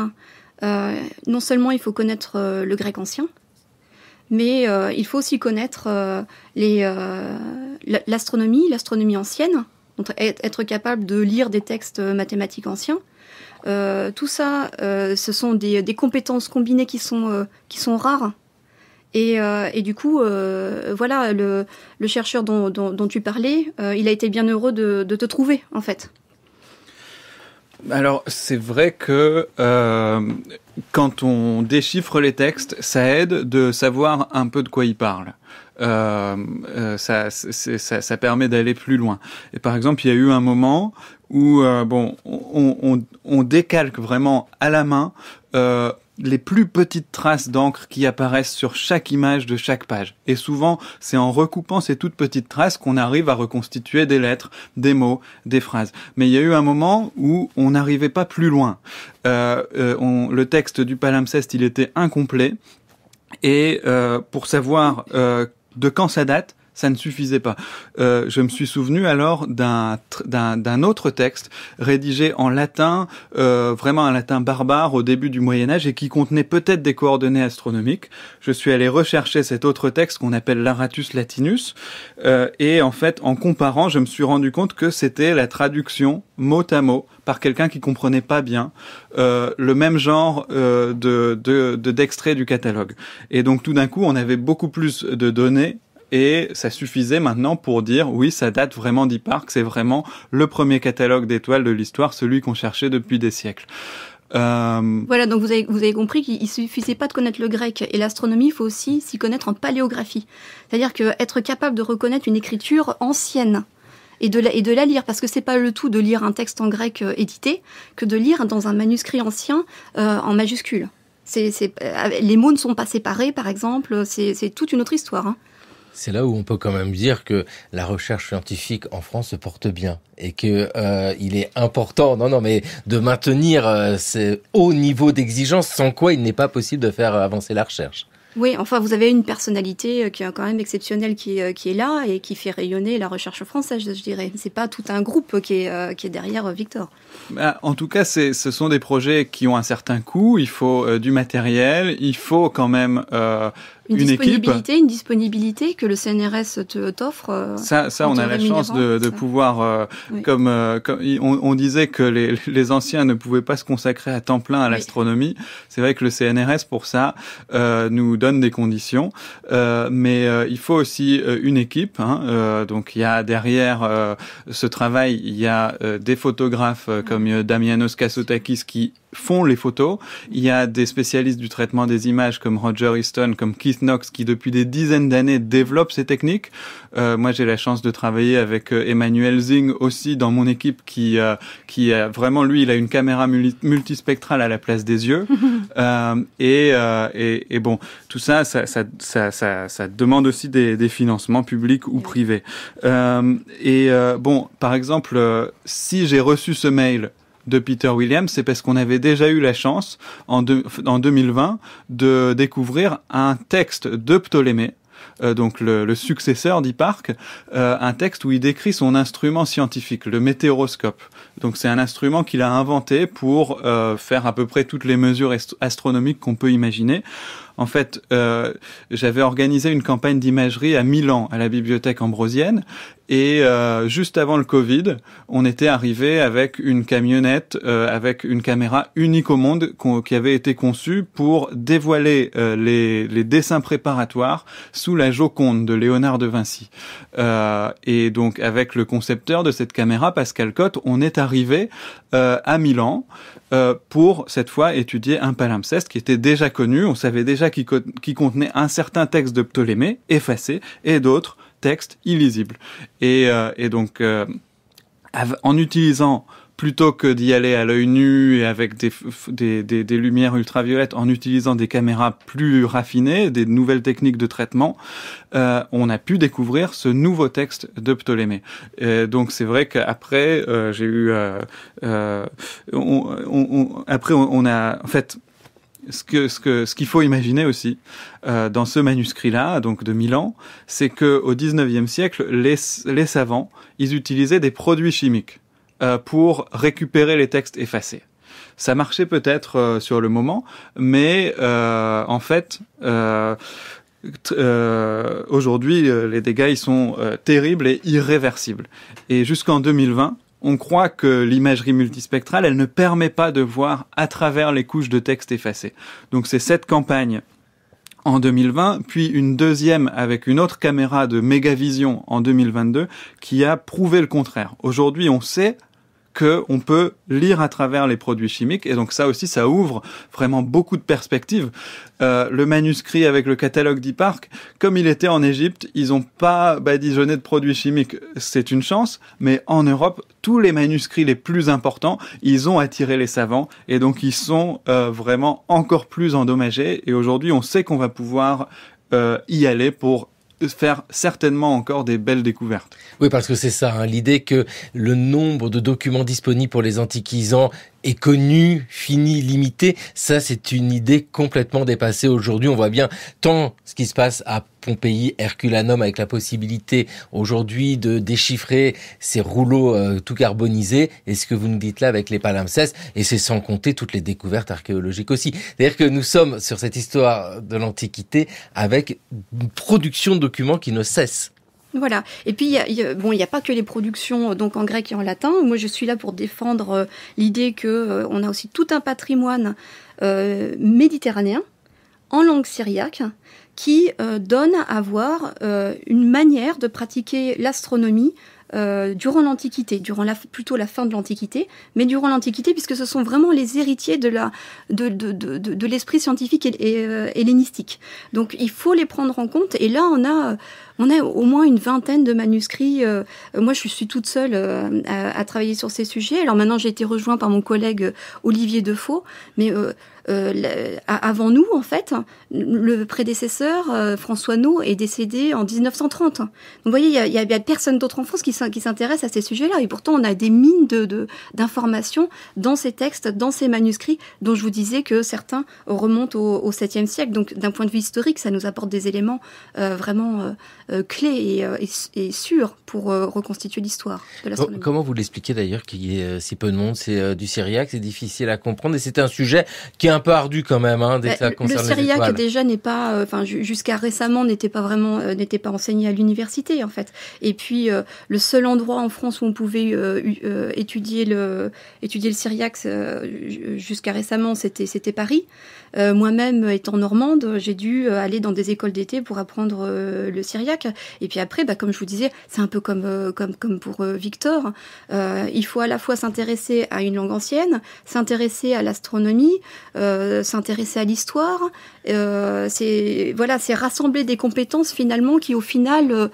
non seulement il faut connaître le grec ancien, mais euh, il faut aussi connaître euh, euh, l'astronomie, l'astronomie ancienne, être capable de lire des textes mathématiques anciens. tout ça, ce sont des, compétences combinées qui sont, rares. Et, du coup, voilà, le, chercheur dont, tu parlais, il a été bien heureux de te trouver, en fait. Alors c'est vrai que euh, quand on déchiffre les textes, ça aide de savoir un peu de quoi ils parlent. Euh, euh, ça, permet d'aller plus loin. Et par exemple, il y a eu un moment où bon, on, on, on, décalque vraiment à la main les plus petites traces d'encre qui apparaissent sur chaque image de chaque page. Et souvent, c'est en recoupant ces toutes petites traces qu'on arrive à reconstituer des lettres, des mots, des phrases. Mais il y a eu un moment où on n'arrivait pas plus loin. Euh, euh, le texte du palimpseste, il était incomplet. Et euh, pour savoir de quand ça date, ça ne suffisait pas. Euh, je me suis souvenu alors d'un autre texte rédigé en latin, euh, vraiment un latin barbare au début du Moyen Âge et qui contenait peut-être des coordonnées astronomiques. Je suis allé rechercher cet autre texte qu'on appelle l'Aratus Latinus euh, et en fait, en comparant, je me suis rendu compte que c'était la traduction mot à mot par quelqu'un qui comprenait pas bien le même genre de d'extrait de, du catalogue. Et donc tout d'un coup, on avait beaucoup plus de données et ça suffisait maintenant pour dire oui, ça date vraiment d'Hipparque, c'est vraiment le premier catalogue d'étoiles de l'histoire, celui qu'on cherchait depuis des siècles. Euh, voilà, donc vous avez, compris qu'il suffisait pas de connaître le grec et l'astronomie, il faut aussi s'y connaître en paléographie. C'est-à-dire qu'être capable de reconnaître une écriture ancienne et de la, et de la lire, parce que c'est pas le tout de lire un texte en grec euh, édité que de lire dans un manuscrit ancien euh, en majuscule. les mots ne sont pas séparés, par exemple, c'est toute une autre histoire. Hein. C'est là où on peut quand même dire que la recherche scientifique en France se porte bien et que euh, il est important, non, non, mais de maintenir euh, ces hauts haut niveau d'exigence sans quoi il n'est pas possible de faire euh, avancer la recherche. Oui, enfin, vous avez une personnalité qui est quand même exceptionnelle qui, est là et qui fait rayonner la recherche française, je dirais. C'est pas tout un groupe qui est, derrière Victor. Bah, en tout cas, ce sont des projets qui ont un certain coût. Il faut du matériel, il faut quand même une, disponibilité, une disponibilité que le CNRS t'offre. Euh, ça, ça on a la chance de, pouvoir, euh, comme, euh, on, disait que les, anciens ne pouvaient pas se consacrer à temps plein à l'astronomie. C'est vrai que le CNRS pour ça nous donne des conditions, mais il faut aussi une équipe. Hein, donc il y a derrière ce travail, il y a des photographes comme Damianos Kasotakis, qui font les photos. Il y a des spécialistes du traitement des images comme Roger Easton, comme Keith Knox, qui depuis des dizaines d'années développent ces techniques. Euh, moi, j'ai la chance de travailler avec euh, Emmanuel Zing aussi dans mon équipe, qui euh, qui a vraiment lui, il a une caméra multispectrale à la place des yeux. et, et, et bon, tout ça, ça ça ça demande aussi des, des financements publics ou privés. et bon, par exemple, si j'ai reçu ce mail de Peter Williams, c'est parce qu'on avait déjà eu la chance en, en 2020 de découvrir un texte de Ptolémée euh, donc le, successeur d'Hipparque, euh, un texte où il décrit son instrument scientifique, le météoroscope. Donc c'est un instrument qu'il a inventé pour euh, faire à peu près toutes les mesures astronomiques qu'on peut imaginer. En fait, euh, j'avais organisé une campagne d'imagerie à Milan, à la bibliothèque ambrosienne, et euh, juste avant le Covid, on était arrivé avec une camionnette, euh, avec une caméra unique au monde qui avait été conçue pour dévoiler les, les, dessins préparatoires sous la Joconde de Léonard de Vinci. et donc avec le concepteur de cette caméra, Pascal Cotte, on est arrivé à Milan euh, pour cette fois étudier un palimpseste qui était déjà connu. On savait déjà qu'il contenait un certain texte de Ptolémée effacé et d'autres textes illisibles. et euh, donc, euh, en utilisant plutôt que d'y aller à l'œil nu et avec des, des, lumières ultraviolettes en utilisant des caméras plus raffinées, des nouvelles techniques de traitement, euh, on a pu découvrir ce nouveau texte de Ptolémée. Euh, donc c'est vrai qu'après, euh, j'ai eu... Euh, on, après, on, a... En fait, ce que ce que ce qu'il faut imaginer aussi dans ce manuscrit là donc de Milan c'est que au 19 siècle les les savants ils utilisaient des produits chimiques euh, pour récupérer les textes effacés. Ça marchait peut-être euh, sur le moment, mais euh, en fait, aujourd'hui, les dégâts ils sont terribles et irréversibles. Et jusqu'en 2020, on croit que l'imagerie multispectrale, elle ne permet pas de voir à travers les couches de texte effacés. Donc c'est cette campagne en 2020, puis une deuxième avec une autre caméra de méga-vision en 2022 qui a prouvé le contraire. Aujourd'hui, on sait que on peut lire à travers les produits chimiques. Et donc ça aussi, ça ouvre vraiment beaucoup de perspectives. Euh, le manuscrit avec le catalogue d'Iparc, comme il était en Égypte, ils n'ont pas badigeonné de produits chimiques. C'est une chance, mais en Europe, tous les manuscrits les plus importants, ils ont attiré les savants et donc ils sont euh, vraiment encore plus endommagés. Et aujourd'hui, on sait qu'on va pouvoir euh, y aller pour faire certainement encore des belles découvertes. Oui, parce que c'est ça, hein. l'idée que le nombre de documents disponibles pour les antiquisants est connu, fini, limité. Ça, c'est une idée complètement dépassée aujourd'hui. On voit bien tant ce qui se passe à Pompéi, Herculanum, avec la possibilité aujourd'hui de déchiffrer ces rouleaux euh, tout carbonisés, et ce que vous nous dites là avec les palimpsestes, et c'est sans compter toutes les découvertes archéologiques aussi. C'est-à-dire que nous sommes sur cette histoire de l'Antiquité avec une production de documents qui ne cesse. Voilà. Et puis, bon, il n'y a pas que les productions euh, donc en grec et en latin. Moi, je suis là pour défendre euh, l'idée que euh, on a aussi tout un patrimoine méditerranéen en langue syriaque qui donne à voir une manière de pratiquer l'astronomie euh, durant l'Antiquité, durant la, plutôt la fin de l'Antiquité, mais durant l'Antiquité, puisque ce sont vraiment les héritiers de la de, de, de, de l'esprit scientifique et, euh, hellénistique. Donc il faut les prendre en compte. Et là, on a on a au moins une vingtaine de manuscrits. Euh, moi, je suis toute seule à, travailler sur ces sujets. Alors maintenant, j'ai été rejoint par mon collègue Olivier Defoe, mais euh, avant nous, en fait, le prédécesseur, euh, François No, est décédé en 1930. Donc, vous voyez, il n'y a, personne d'autre en France qui s'intéresse à ces sujets-là. Et pourtant, on a des mines d'informations de, dans ces textes, dans ces manuscrits, dont je vous disais que certains remontent au, 7e siècle. Donc, d'un point de vue historique, ça nous apporte des éléments euh, vraiment clés et, sûrs pour reconstituer l'histoire de Comment vous l'expliquez d'ailleurs qu'il y ait si peu de monde C'est du syriaque, c'est difficile à comprendre et c'est un sujet qui est un un peu ardu quand même, hein, dès euh, le syriaque déjà n'est pas, euh, enfin jusqu'à récemment n'était pas vraiment, euh, n'était pas enseigné à l'université en fait. Et puis le seul endroit en France où on pouvait étudier le étudier le Syriac jusqu'à récemment, c'était c'était Paris. Moi-même étant normande, j'ai dû aller dans des écoles d'été pour apprendre le syriaque. Et puis après, bah, comme je vous disais, c'est un peu comme comme comme pour Victor, il faut à la fois s'intéresser à une langue ancienne, s'intéresser à l'astronomie. Euh, s'intéresser à l'histoire. Euh, c'est voilà, c'est rassembler des compétences finalement qui au final euh,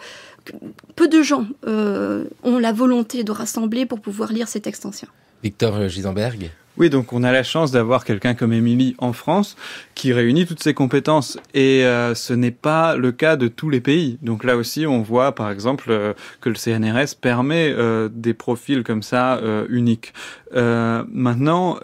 peu de gens ont la volonté de rassembler pour pouvoir lire ces textes anciens. Victor Gisenberg. Oui, donc on a la chance d'avoir quelqu'un comme Émilie en France qui réunit toutes ses compétences et ce n'est pas le cas de tous les pays. Donc là aussi, on voit par exemple que le CNRS permet des profils comme ça uniques. maintenant,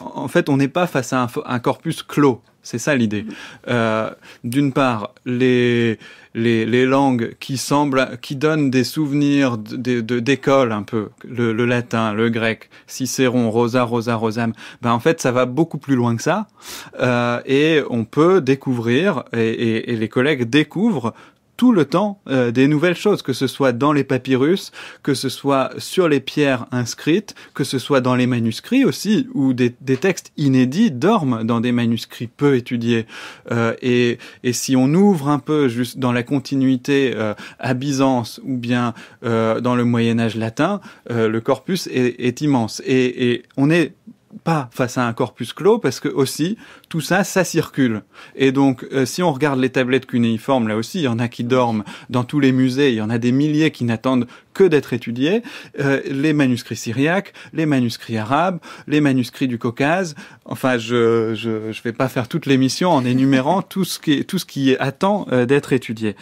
en fait, on n'est pas face à un, corpus clos. C'est ça l'idée. Euh, d'une part, les, les, langues qui semblent, qui donnent des souvenirs d'école de, un peu, le, latin, le grec, Cicéron, Rosa, Rosa, Rosam, ben en fait, ça va beaucoup plus loin que ça. Euh, et on peut découvrir, et les collègues découvrent tout le temps euh, des nouvelles choses, que ce soit dans les papyrus, que ce soit sur les pierres inscrites, que ce soit dans les manuscrits aussi, où des, textes inédits dorment dans des manuscrits peu étudiés. Euh, et, si on ouvre un peu juste dans la continuité euh, à Byzance ou bien dans le Moyen Âge latin, le corpus est, immense. Et, et on est pas face à un corpus clos parce que aussi tout ça ça circule et donc euh, si on regarde les tablettes cunéiformes là aussi il y en a qui dorment dans tous les musées il y en a des milliers qui n'attendent que d'être étudiés euh, les manuscrits syriaques les manuscrits arabes les manuscrits du Caucase enfin je je je vais pas faire toute l'émission en énumérant tout ce qui est, tout ce qui attend euh, d'être étudié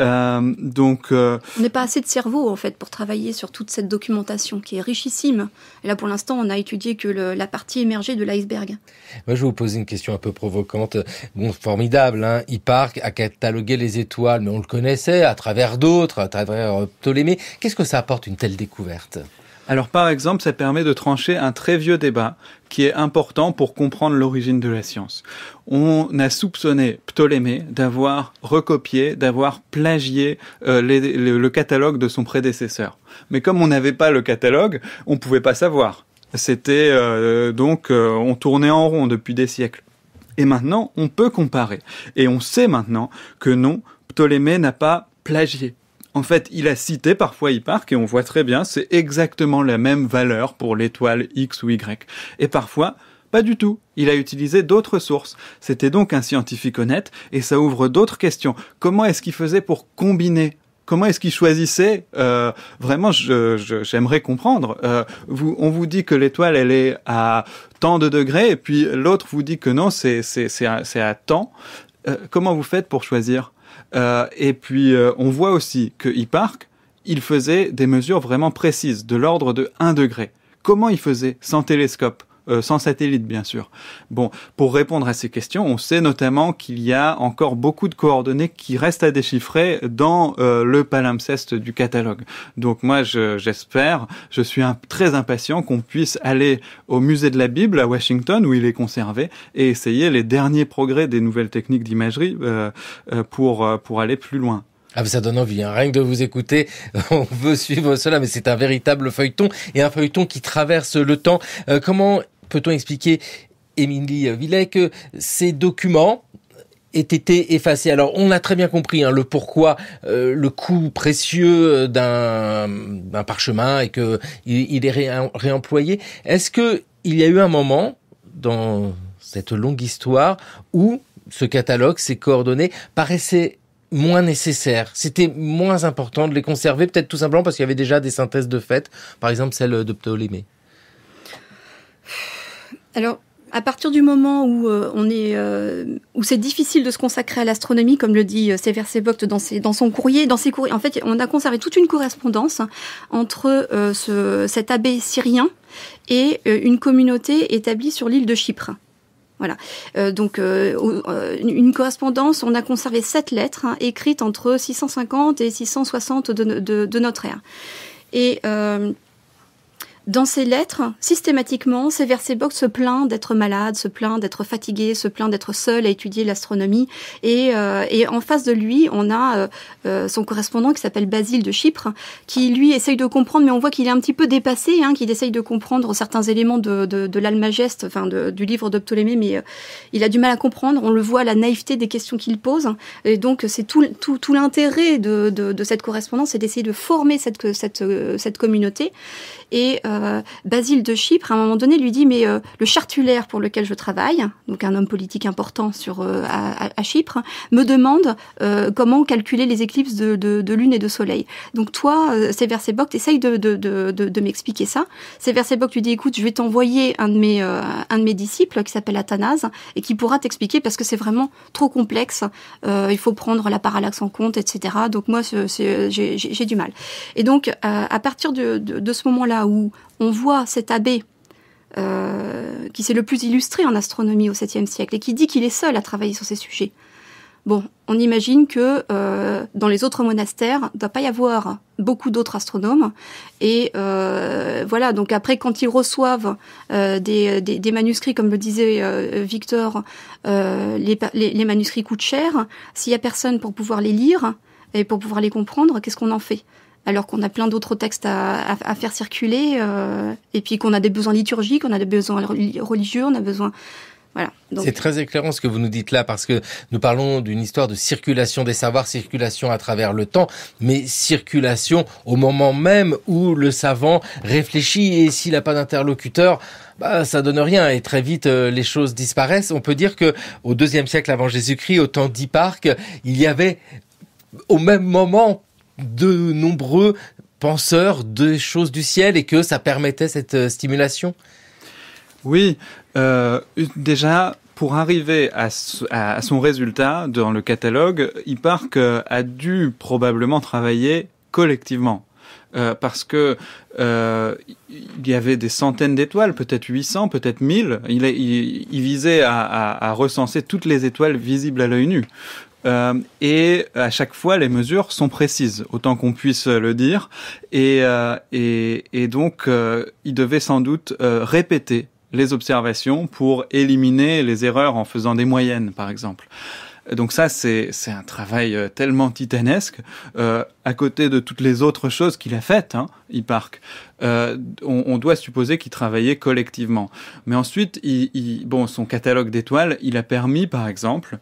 euh, donc, euh, on n'est pas assez de cerveau en fait pour travailler sur toute cette documentation qui est richissime. Et là, pour l'instant, on a étudié que la partie émergée de l'iceberg. Moi, je vais vous poser une question un peu provocante. Bon, formidable, hein. Hipparque a catalogué les étoiles, mais on le connaissait à travers d'autres, à travers Ptolémée. Qu'est-ce que ça apporte une telle découverte alors par exemple, ça permet de trancher un très vieux débat qui est important pour comprendre l'origine de la science. On a soupçonné Ptolémée d'avoir recopié, d'avoir plagié euh, le catalogue de son prédécesseur. Mais comme on n'avait pas le catalogue, on ne pouvait pas savoir. C'était euh, donc euh, on tournait en rond depuis des siècles. Et maintenant, on peut comparer. Et on sait maintenant que non, Ptolémée n'a pas plagié. En fait, il a cité parfois Hipparque et on voit très bien, c'est exactement la même valeur pour l'étoile X ou Y. Et parfois, pas du tout. Il a utilisé d'autres sources. C'était donc un scientifique honnête et ça ouvre d'autres questions. Comment est-ce qu'il faisait pour combiner Comment est-ce qu'il choisissait euh, Vraiment, j'aimerais comprendre. Euh, vous, on vous dit que l'étoile, elle est à tant de degrés, et puis l'autre vous dit que non, c'est à, à tant. Euh, comment vous faites pour choisir euh, et puis, euh, on voit aussi que Hipparch, il faisait des mesures vraiment précises, de l'ordre de 1 degré. Comment il faisait sans télescope euh, sans satellite bien sûr. Bon, pour répondre à ces questions, on sait notamment qu'il y a encore beaucoup de coordonnées qui restent à déchiffrer dans euh, le palimpseste du catalogue. Donc moi, j'espère, je, suis très impatient qu'on puisse aller au musée de la Bible à Washington où il est conservé et essayer les derniers progrès des nouvelles techniques d'imagerie euh, pour, pour aller plus loin. Ah, ça donne envie, hein. rien que de vous écouter, on veut suivre cela, mais c'est un véritable feuilleton et un feuilleton qui traverse le temps. comment peut-on expliquer, Émilie Villet, que ces documents aient été effacés. Alors on a très bien compris hein, le pourquoi, euh, le coût précieux euh, d'un parchemin et que il, est réemployé. Est-ce que il y a eu un moment dans cette longue histoire où ce catalogue, ces coordonnées paraissaient moins nécessaires. C'était moins important de les conserver, peut-être tout simplement parce qu'il y avait déjà des synthèses de faites, par exemple celle de Ptolémée. Alors, à partir du moment où euh, on est euh, où c'est difficile de se consacrer à l'astronomie, comme le dit euh, Sévère dans, ses, dans son courrier, dans ses courriers, en fait, on a conservé toute une correspondance hein, entre euh, ce, cet abbé syrien et une communauté établie sur l'île de Chypre. Voilà. donc une correspondance, on a conservé sept lettres hein, écrites entre 650 et 660 de, de, notre ère. Et dans ses lettres, systématiquement, box se plaint d'être malade, se plaint d'être fatigué, se plaint d'être seul à étudier l'astronomie. Euh, et, en face de lui, on a euh, euh, son correspondant qui s'appelle Basile de Chypre, qui lui essaye de comprendre, mais on voit qu'il est un petit peu dépassé, hein, qu'il essaye de comprendre certains éléments de, l'Almageste, enfin du livre de Ptolémée, mais il a du mal à comprendre. On le voit la naïveté des questions qu'il pose. Et donc, c'est tout, tout, l'intérêt de, cette correspondance, c'est d'essayer de former cette, cette, cette communauté. Et euh, Basile de Chypre, à un moment donné, lui dit, mais euh, le chartulaire pour lequel je travaille, donc un homme politique important sur, euh, à, Chypre, me demande comment calculer les éclipses de, lune et de soleil. Donc toi, Verséboc, essaye de, de m'expliquer ça. tu lui dit, écoute, je vais t'envoyer un, de mes, disciples qui s'appelle Athanase et qui pourra t'expliquer parce que c'est vraiment trop complexe. il faut prendre la parallaxe en compte, etc. Donc moi, j'ai du mal. Et donc, à partir de ce moment-là où on voit cet abbé euh, qui s'est le plus illustré en astronomie au 7e siècle et qui dit qu'il est seul à travailler sur ces sujets. Bon, on imagine que euh, dans les autres monastères, il ne doit pas y avoir beaucoup d'autres astronomes. Et euh, voilà, donc après, quand ils reçoivent des, manuscrits, comme le disait Victor, les, les, manuscrits coûtent cher. S'il n'y a personne pour pouvoir les lire et pour pouvoir les comprendre, qu'est-ce qu'on en fait alors qu'on a plein d'autres textes à, faire circuler, euh, et puis qu'on a des besoins liturgiques, on a des besoins religieux, on a besoin... Voilà. C'est très éclairant ce que vous nous dites là, parce que nous parlons d'une histoire de circulation des savoirs, circulation à travers le temps, mais circulation au moment même où le savant réfléchit, et s'il n'a pas d'interlocuteur, bah, ça donne rien et très vite euh, les choses disparaissent. On peut dire que au deuxième siècle avant Jésus-Christ, au temps d'Hipparque, il y avait au même moment de nombreux penseurs des choses du ciel et que ça permettait cette euh, stimulation Oui, euh, déjà, pour arriver à, son résultat dans le catalogue, iparc a dû probablement travailler collectivement. Euh, parce que il y avait des centaines d'étoiles, peut-être 800, peut-être 1000. Il, il, visait à, à, recenser toutes les étoiles visibles à l'œil nu. Euh, et à chaque fois, les mesures sont précises, autant qu'on puisse le dire. Et, euh, donc, euh, il devait sans doute répéter les observations pour éliminer les erreurs en faisant des moyennes, par exemple. Donc ça, c'est un travail euh, tellement titanesque, euh, à côté de toutes les autres choses qu'il a faites, hein, euh, on, doit supposer qu'il travaillait collectivement. Mais ensuite, bon, son catalogue d'étoiles, il a permis, par exemple,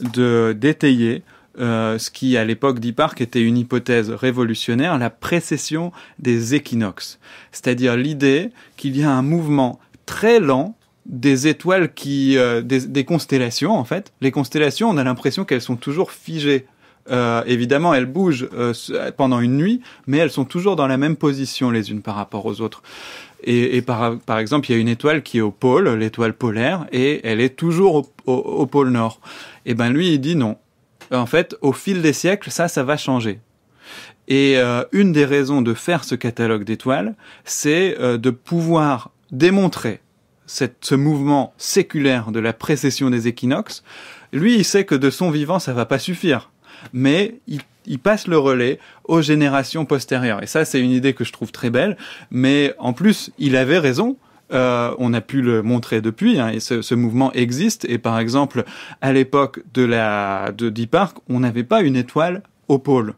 de d'étayer ce qui, à l'époque d'Hipparque, était une hypothèse révolutionnaire, la précession des équinoxes. C'est-à-dire l'idée qu'il y a un mouvement très lent des étoiles qui, euh, des, constellations en fait. Les constellations, on a l'impression qu'elles sont toujours figées. Euh, évidemment, elles bougent euh, pendant une nuit, mais elles sont toujours dans la même position les unes par rapport aux autres. Et, par, par, exemple, il y a une étoile qui est au pôle, l'étoile polaire, et elle est toujours au, au pôle nord. Et eh ben lui, il dit non. En fait, au fil des siècles, ça, ça va changer. Et une des raisons de faire ce catalogue d'étoiles, c'est de pouvoir démontrer ce mouvement séculaire de la précession des équinoxes, lui, il sait que de son vivant, ça va pas suffire. Mais il, passe le relais aux générations postérieures. Et ça, c'est une idée que je trouve très belle. Mais en plus, il avait raison. Euh, on a pu le montrer depuis, hein, et ce, mouvement existe. Et par exemple, à l'époque de la on n'avait pas une étoile au pôle.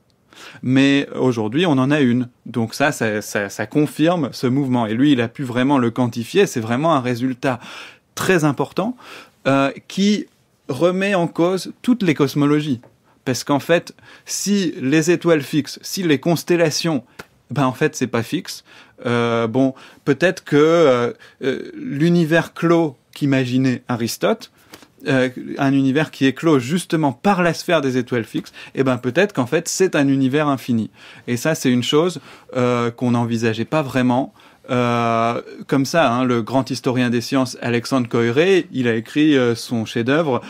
Mais aujourd'hui, on en a une. Donc ça ça, confirme ce mouvement. Et lui, il a pu vraiment le quantifier. C'est vraiment un résultat très important euh, qui remet en cause toutes les cosmologies. Parce qu'en fait, si les étoiles fixes, si les constellations ben en fait c'est pas fixe. Euh, bon, peut-être que euh, l'univers clos qu'imaginait Aristote euh, un univers qui est clos justement par la sphère des étoiles fixes, et eh ben peut-être qu'en fait c'est un univers infini. Et ça c'est une chose euh, qu'on n'envisageait pas vraiment. Euh, comme ça, hein. le grand historien des sciences Alexandre Coiré, il a écrit son chef-d'œuvre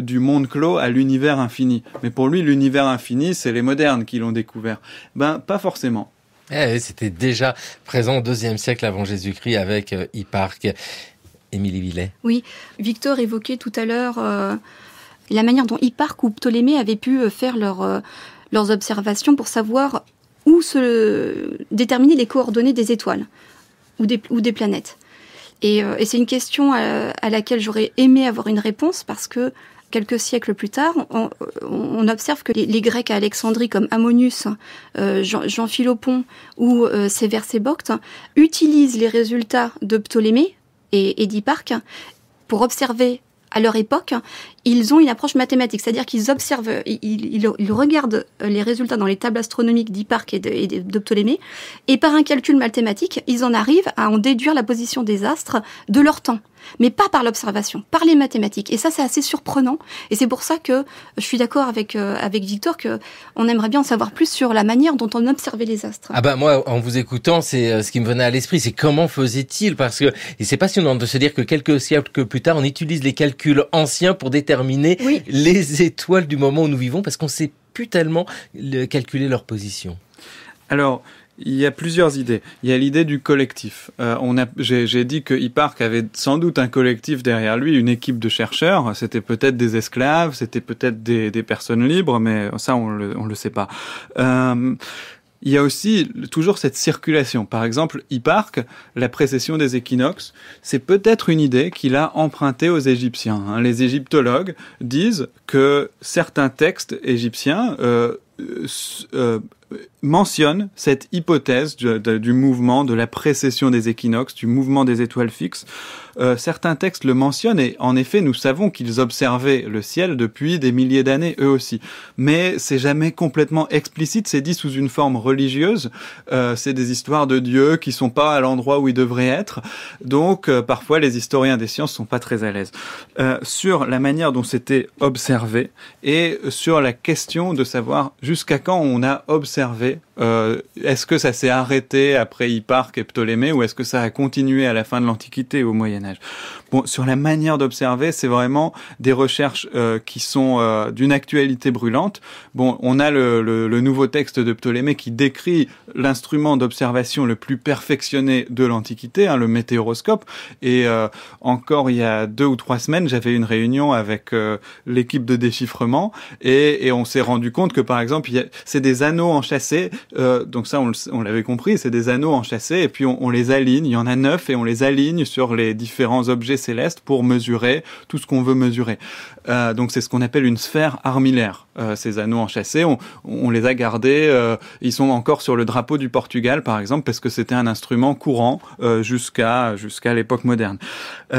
du monde clos à l'univers infini. Mais pour lui, l'univers infini, c'est les modernes qui l'ont découvert. Ben, pas forcément. Eh, C'était déjà présent au deuxième siècle avant Jésus-Christ avec Hipparque Émilie Villet. Oui, Victor évoquait tout à l'heure euh, la manière dont Hipparque ou Ptolémée avaient pu euh, faire leur, euh, leurs observations pour savoir où se déterminer les coordonnées des étoiles ou des, ou des planètes. Et, c'est une question à, laquelle j'aurais aimé avoir une réponse parce que quelques siècles plus tard, on, observe que les, Grecs à Alexandrie, comme Ammonius, Jean, Jean, Philopon ou euh, Sévère utilisent les résultats de Ptolémée et Eddie Park hein, pour observer à leur époque, ils ont une approche mathématique, c'est-à-dire qu'ils observent, ils, ils, regardent euh, les résultats dans les tables astronomiques d'Hipparque et de, et et par un calcul mathématique, ils en arrivent à en déduire la position des astres de leur temps mais pas par l'observation, par les mathématiques. Et ça, c'est assez surprenant. Et c'est pour ça que je suis d'accord avec, euh, avec Victor que on aimerait bien en savoir plus sur la manière dont on observait les astres. Ah bah moi, en vous écoutant, c'est euh, ce qui me venait à l'esprit, c'est comment faisait-il Parce que c'est passionnant de se dire que quelques siècles plus tard, on utilise les calculs anciens pour déterminer déterminer les étoiles du moment où nous vivons parce qu'on ne sait plus tellement calculer leur position Alors, il y a plusieurs idées. Il y a l'idée du collectif. Euh, on a, j'ai, dit que Hipparch avait sans doute un collectif derrière lui, une équipe de chercheurs. C'était peut-être des esclaves, c'était peut-être des, personnes libres, mais ça, on le, le sait pas. Euh, il y a aussi toujours cette circulation. Par exemple, Hipparque, la précession des équinoxes, c'est peut-être une idée qu'il a empruntée aux Égyptiens. Hein. Les égyptologues disent que certains textes égyptiens euh, euh, euh, mentionne cette hypothèse du mouvement, de la précession des équinoxes, du mouvement des étoiles fixes. Euh, certains textes le mentionnent et en effet nous savons qu'ils observaient le ciel depuis des milliers d'années eux aussi. Mais c'est jamais complètement explicite, c'est dit sous une forme religieuse, euh, c'est des histoires de dieux qui sont pas à l'endroit où ils devraient être. Donc euh, parfois les historiens des sciences sont pas très à l'aise sur la manière dont c'était observé et sur la question de savoir jusqu'à quand on a observé Вы Euh, est-ce que ça s'est arrêté après Hipparque et Ptolémée ou est-ce que ça a continué à la fin de l'Antiquité au Moyen Âge Bon, sur la manière d'observer, c'est vraiment des recherches euh, qui sont euh, d'une actualité brûlante. Bon, on a le, le, nouveau texte de Ptolémée qui décrit l'instrument d'observation le plus perfectionné de l'Antiquité, hein, le météoroscope. Et encore il y a deux ou trois semaines, j'avais une réunion avec l'équipe de déchiffrement et, et on s'est rendu compte que par exemple, c'est des anneaux enchassés. Euh, donc ça, on, on l'avait compris, c'est des anneaux enchâssés, et puis on, les aligne, il y en a neuf, et on les aligne sur les différents objets célestes pour mesurer tout ce qu'on veut mesurer. Euh, donc c'est ce qu'on appelle une sphère armillaire. Euh, ces anneaux enchâssés, on, on les a gardés, euh, ils sont encore sur le drapeau du Portugal, par exemple, parce que c'était un instrument courant euh, jusqu'à jusqu'à l'époque moderne.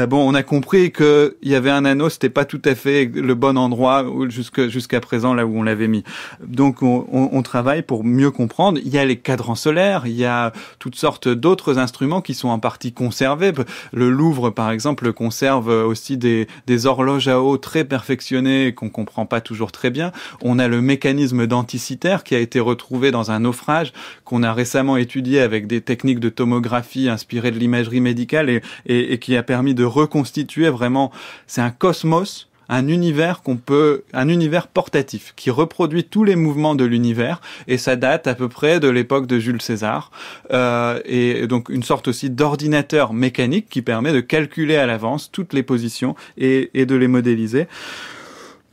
bon, on a compris qu'il y avait un anneau, c'était pas tout à fait le bon endroit jusqu'à présent, là où on l'avait mis. Donc on, on travaille pour mieux comprendre il y a les cadrans solaires, il y a toutes sortes d'autres instruments qui sont en partie conservés. Le Louvre, par exemple, conserve aussi des, horloges à eau très perfectionnées qu'on ne comprend pas toujours très bien. On a le mécanisme d'anticitaire qui a été retrouvé dans un naufrage qu'on a récemment étudié avec des techniques de tomographie inspirées de l'imagerie médicale et qui a permis de reconstituer vraiment, c'est un cosmos un univers qu'on peut, un univers portatif qui reproduit tous les mouvements de l'univers et ça date à peu près de l'époque de Jules César euh, et donc une sorte aussi d'ordinateur mécanique qui permet de calculer à l'avance toutes les positions et, et de les modéliser.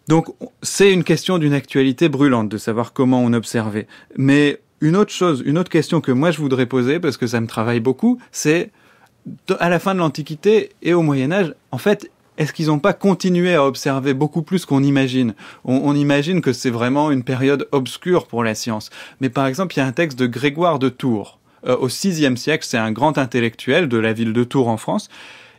Donc c'est une question d'une actualité brûlante de savoir comment on observait. Mais une autre chose, une autre question que moi je voudrais poser parce que ça me travaille beaucoup, c'est à la fin de l'Antiquité et au Moyen Âge, en fait, est-ce qu'ils n'ont pas continué à observer beaucoup plus qu'on imagine on, on, imagine que c'est vraiment une période obscure pour la science. Mais par exemple, il y a un texte de Grégoire de Tours. Euh, au VIe siècle, c'est un grand intellectuel de la ville de Tours en France.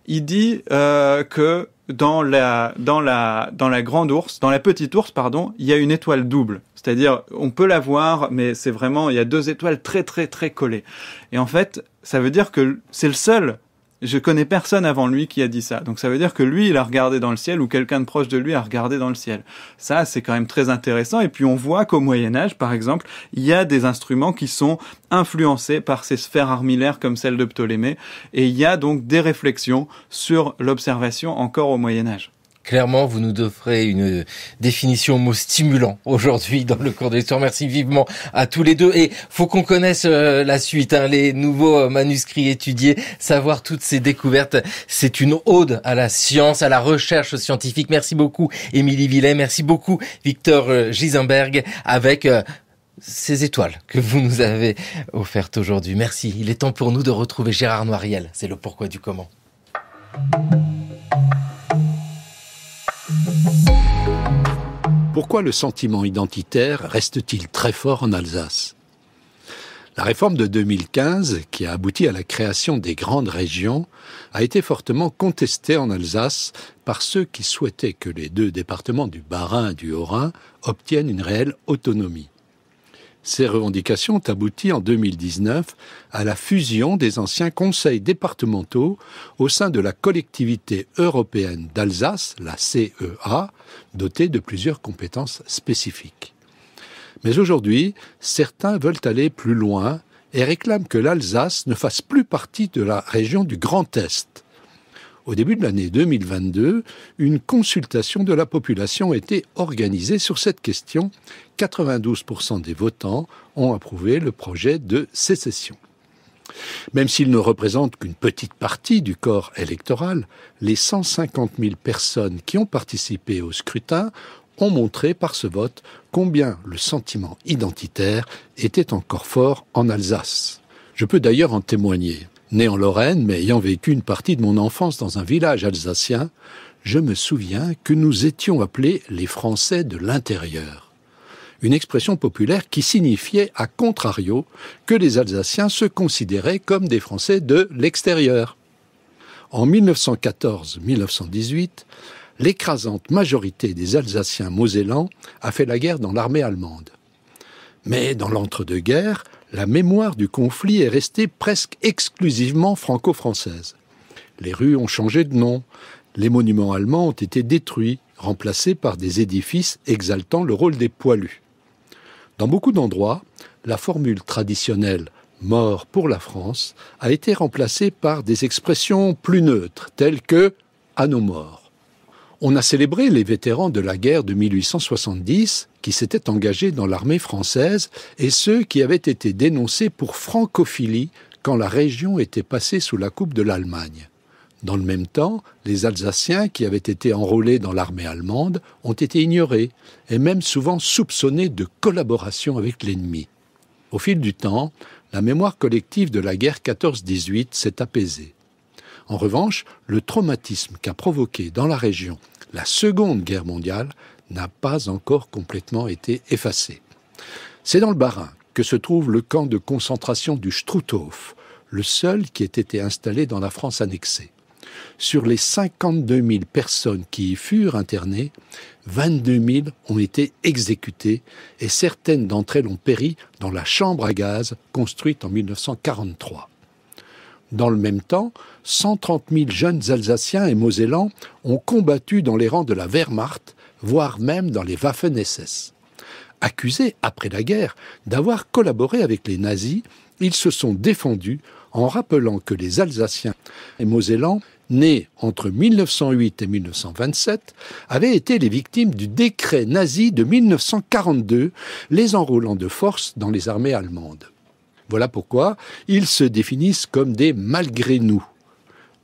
Il dit euh, que dans la, grande ours, dans la petite ours, pardon, il y a une étoile double. C'est-à-dire, on peut la voir, mais c'est vraiment, il y a deux étoiles très, très, très collées. Et en fait, ça veut dire que c'est le seul je connais personne avant lui qui a dit ça. Donc ça veut dire que lui, il a regardé dans le ciel ou quelqu'un de proche de lui a regardé dans le ciel. Ça, c'est quand même très intéressant. Et puis on voit qu'au Moyen Âge, par exemple, il y a des instruments qui sont influencés par ces sphères armillaires comme celle de Ptolémée. Et il y a donc des réflexions sur l'observation encore au Moyen Âge. Clairement, vous nous offrez une définition mot stimulant aujourd'hui dans le cours de l'histoire. Merci vivement à tous les deux. Et faut qu'on connaisse euh, la suite, hein, les nouveaux euh, manuscrits étudiés, savoir toutes ces découvertes. C'est une ode à la science, à la recherche scientifique. Merci beaucoup, Émilie Villet. Merci beaucoup, Victor euh, Gisenberg, avec ses ces étoiles que vous nous avez offertes aujourd'hui. Merci. Il est temps pour nous de retrouver Gérard Noiriel. C'est le pourquoi du comment. Pourquoi le sentiment identitaire reste-t-il très fort en Alsace La réforme de 2015, qui a abouti à la création des grandes régions, a été fortement contestée en Alsace par ceux qui souhaitaient que les deux départements du Bas-Rhin et du Haut-Rhin obtiennent une réelle autonomie. Ces revendications ont abouti en 2019 à la fusion des anciens conseils départementaux au sein de la collectivité européenne d'Alsace, la CEA, dotée de plusieurs compétences spécifiques. Mais aujourd'hui, certains veulent aller plus loin et réclament que l'Alsace ne fasse plus partie de la région du Grand Est au début de l'année 2022, une consultation de la population a été organisée sur cette question. 92% des votants ont approuvé le projet de sécession. Même s'il ne représente qu'une petite partie du corps électoral, les 150 000 personnes qui ont participé au scrutin ont montré par ce vote combien le sentiment identitaire était encore fort en Alsace. Je peux d'ailleurs en témoigner né en Lorraine, mais ayant vécu une partie de mon enfance dans un village alsacien, je me souviens que nous étions appelés les Français de l'intérieur. Une expression populaire qui signifiait, à contrario, que les Alsaciens se considéraient comme des Français de l'extérieur. En 1914-1918, l'écrasante majorité des Alsaciens mosellans a fait la guerre dans l'armée allemande. Mais dans l'entre-deux-guerres, la mémoire du conflit est restée presque exclusivement franco-française. Les rues ont changé de nom, les monuments allemands ont été détruits, remplacés par des édifices exaltant le rôle des poilus. Dans beaucoup d'endroits, la formule traditionnelle mort pour la France a été remplacée par des expressions plus neutres telles que à nos morts. On a célébré les vétérans de la guerre de 1870 qui s'étaient engagés dans l'armée française et ceux qui avaient été dénoncés pour francophilie quand la région était passée sous la coupe de l'Allemagne. Dans le même temps, les Alsaciens qui avaient été enrôlés dans l'armée allemande ont été ignorés et même souvent soupçonnés de collaboration avec l'ennemi. Au fil du temps, la mémoire collective de la guerre 14-18 s'est apaisée. En revanche, le traumatisme qu'a provoqué dans la région la Seconde Guerre mondiale n'a pas encore complètement été effacé. C'est dans le bas que se trouve le camp de concentration du Struthof, le seul qui ait été installé dans la France annexée. Sur les 52 000 personnes qui y furent internées, 22 000 ont été exécutées et certaines d'entre elles ont péri dans la chambre à gaz construite en 1943. Dans le même temps, 130 000 jeunes Alsaciens et Mosellans ont combattu dans les rangs de la Wehrmacht, voire même dans les Waffen-SS. Accusés, après la guerre, d'avoir collaboré avec les nazis, ils se sont défendus en rappelant que les Alsaciens et Mosellans, nés entre 1908 et 1927, avaient été les victimes du décret nazi de 1942, les enrôlant de force dans les armées allemandes. Voilà pourquoi ils se définissent comme des malgré nous.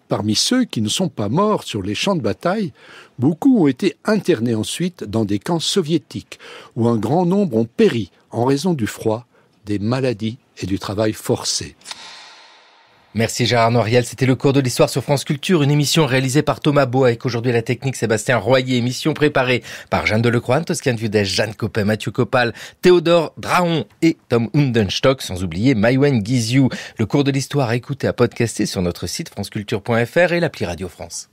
Parmi ceux qui ne sont pas morts sur les champs de bataille, beaucoup ont été internés ensuite dans des camps soviétiques, où un grand nombre ont péri en raison du froid, des maladies et du travail forcé. Merci Gérard Noriel. C'était le cours de l'histoire sur France Culture, une émission réalisée par Thomas Beau avec aujourd'hui la technique Sébastien Royer, émission préparée par Jeanne Delecroix, Toscan Vudès, Jeanne Copin, Mathieu Copal, Théodore Draon et Tom Hundenstock, sans oublier Maïwen Guizou. Le cours de l'histoire écouté à podcaster sur notre site franceculture.fr et l'appli Radio France.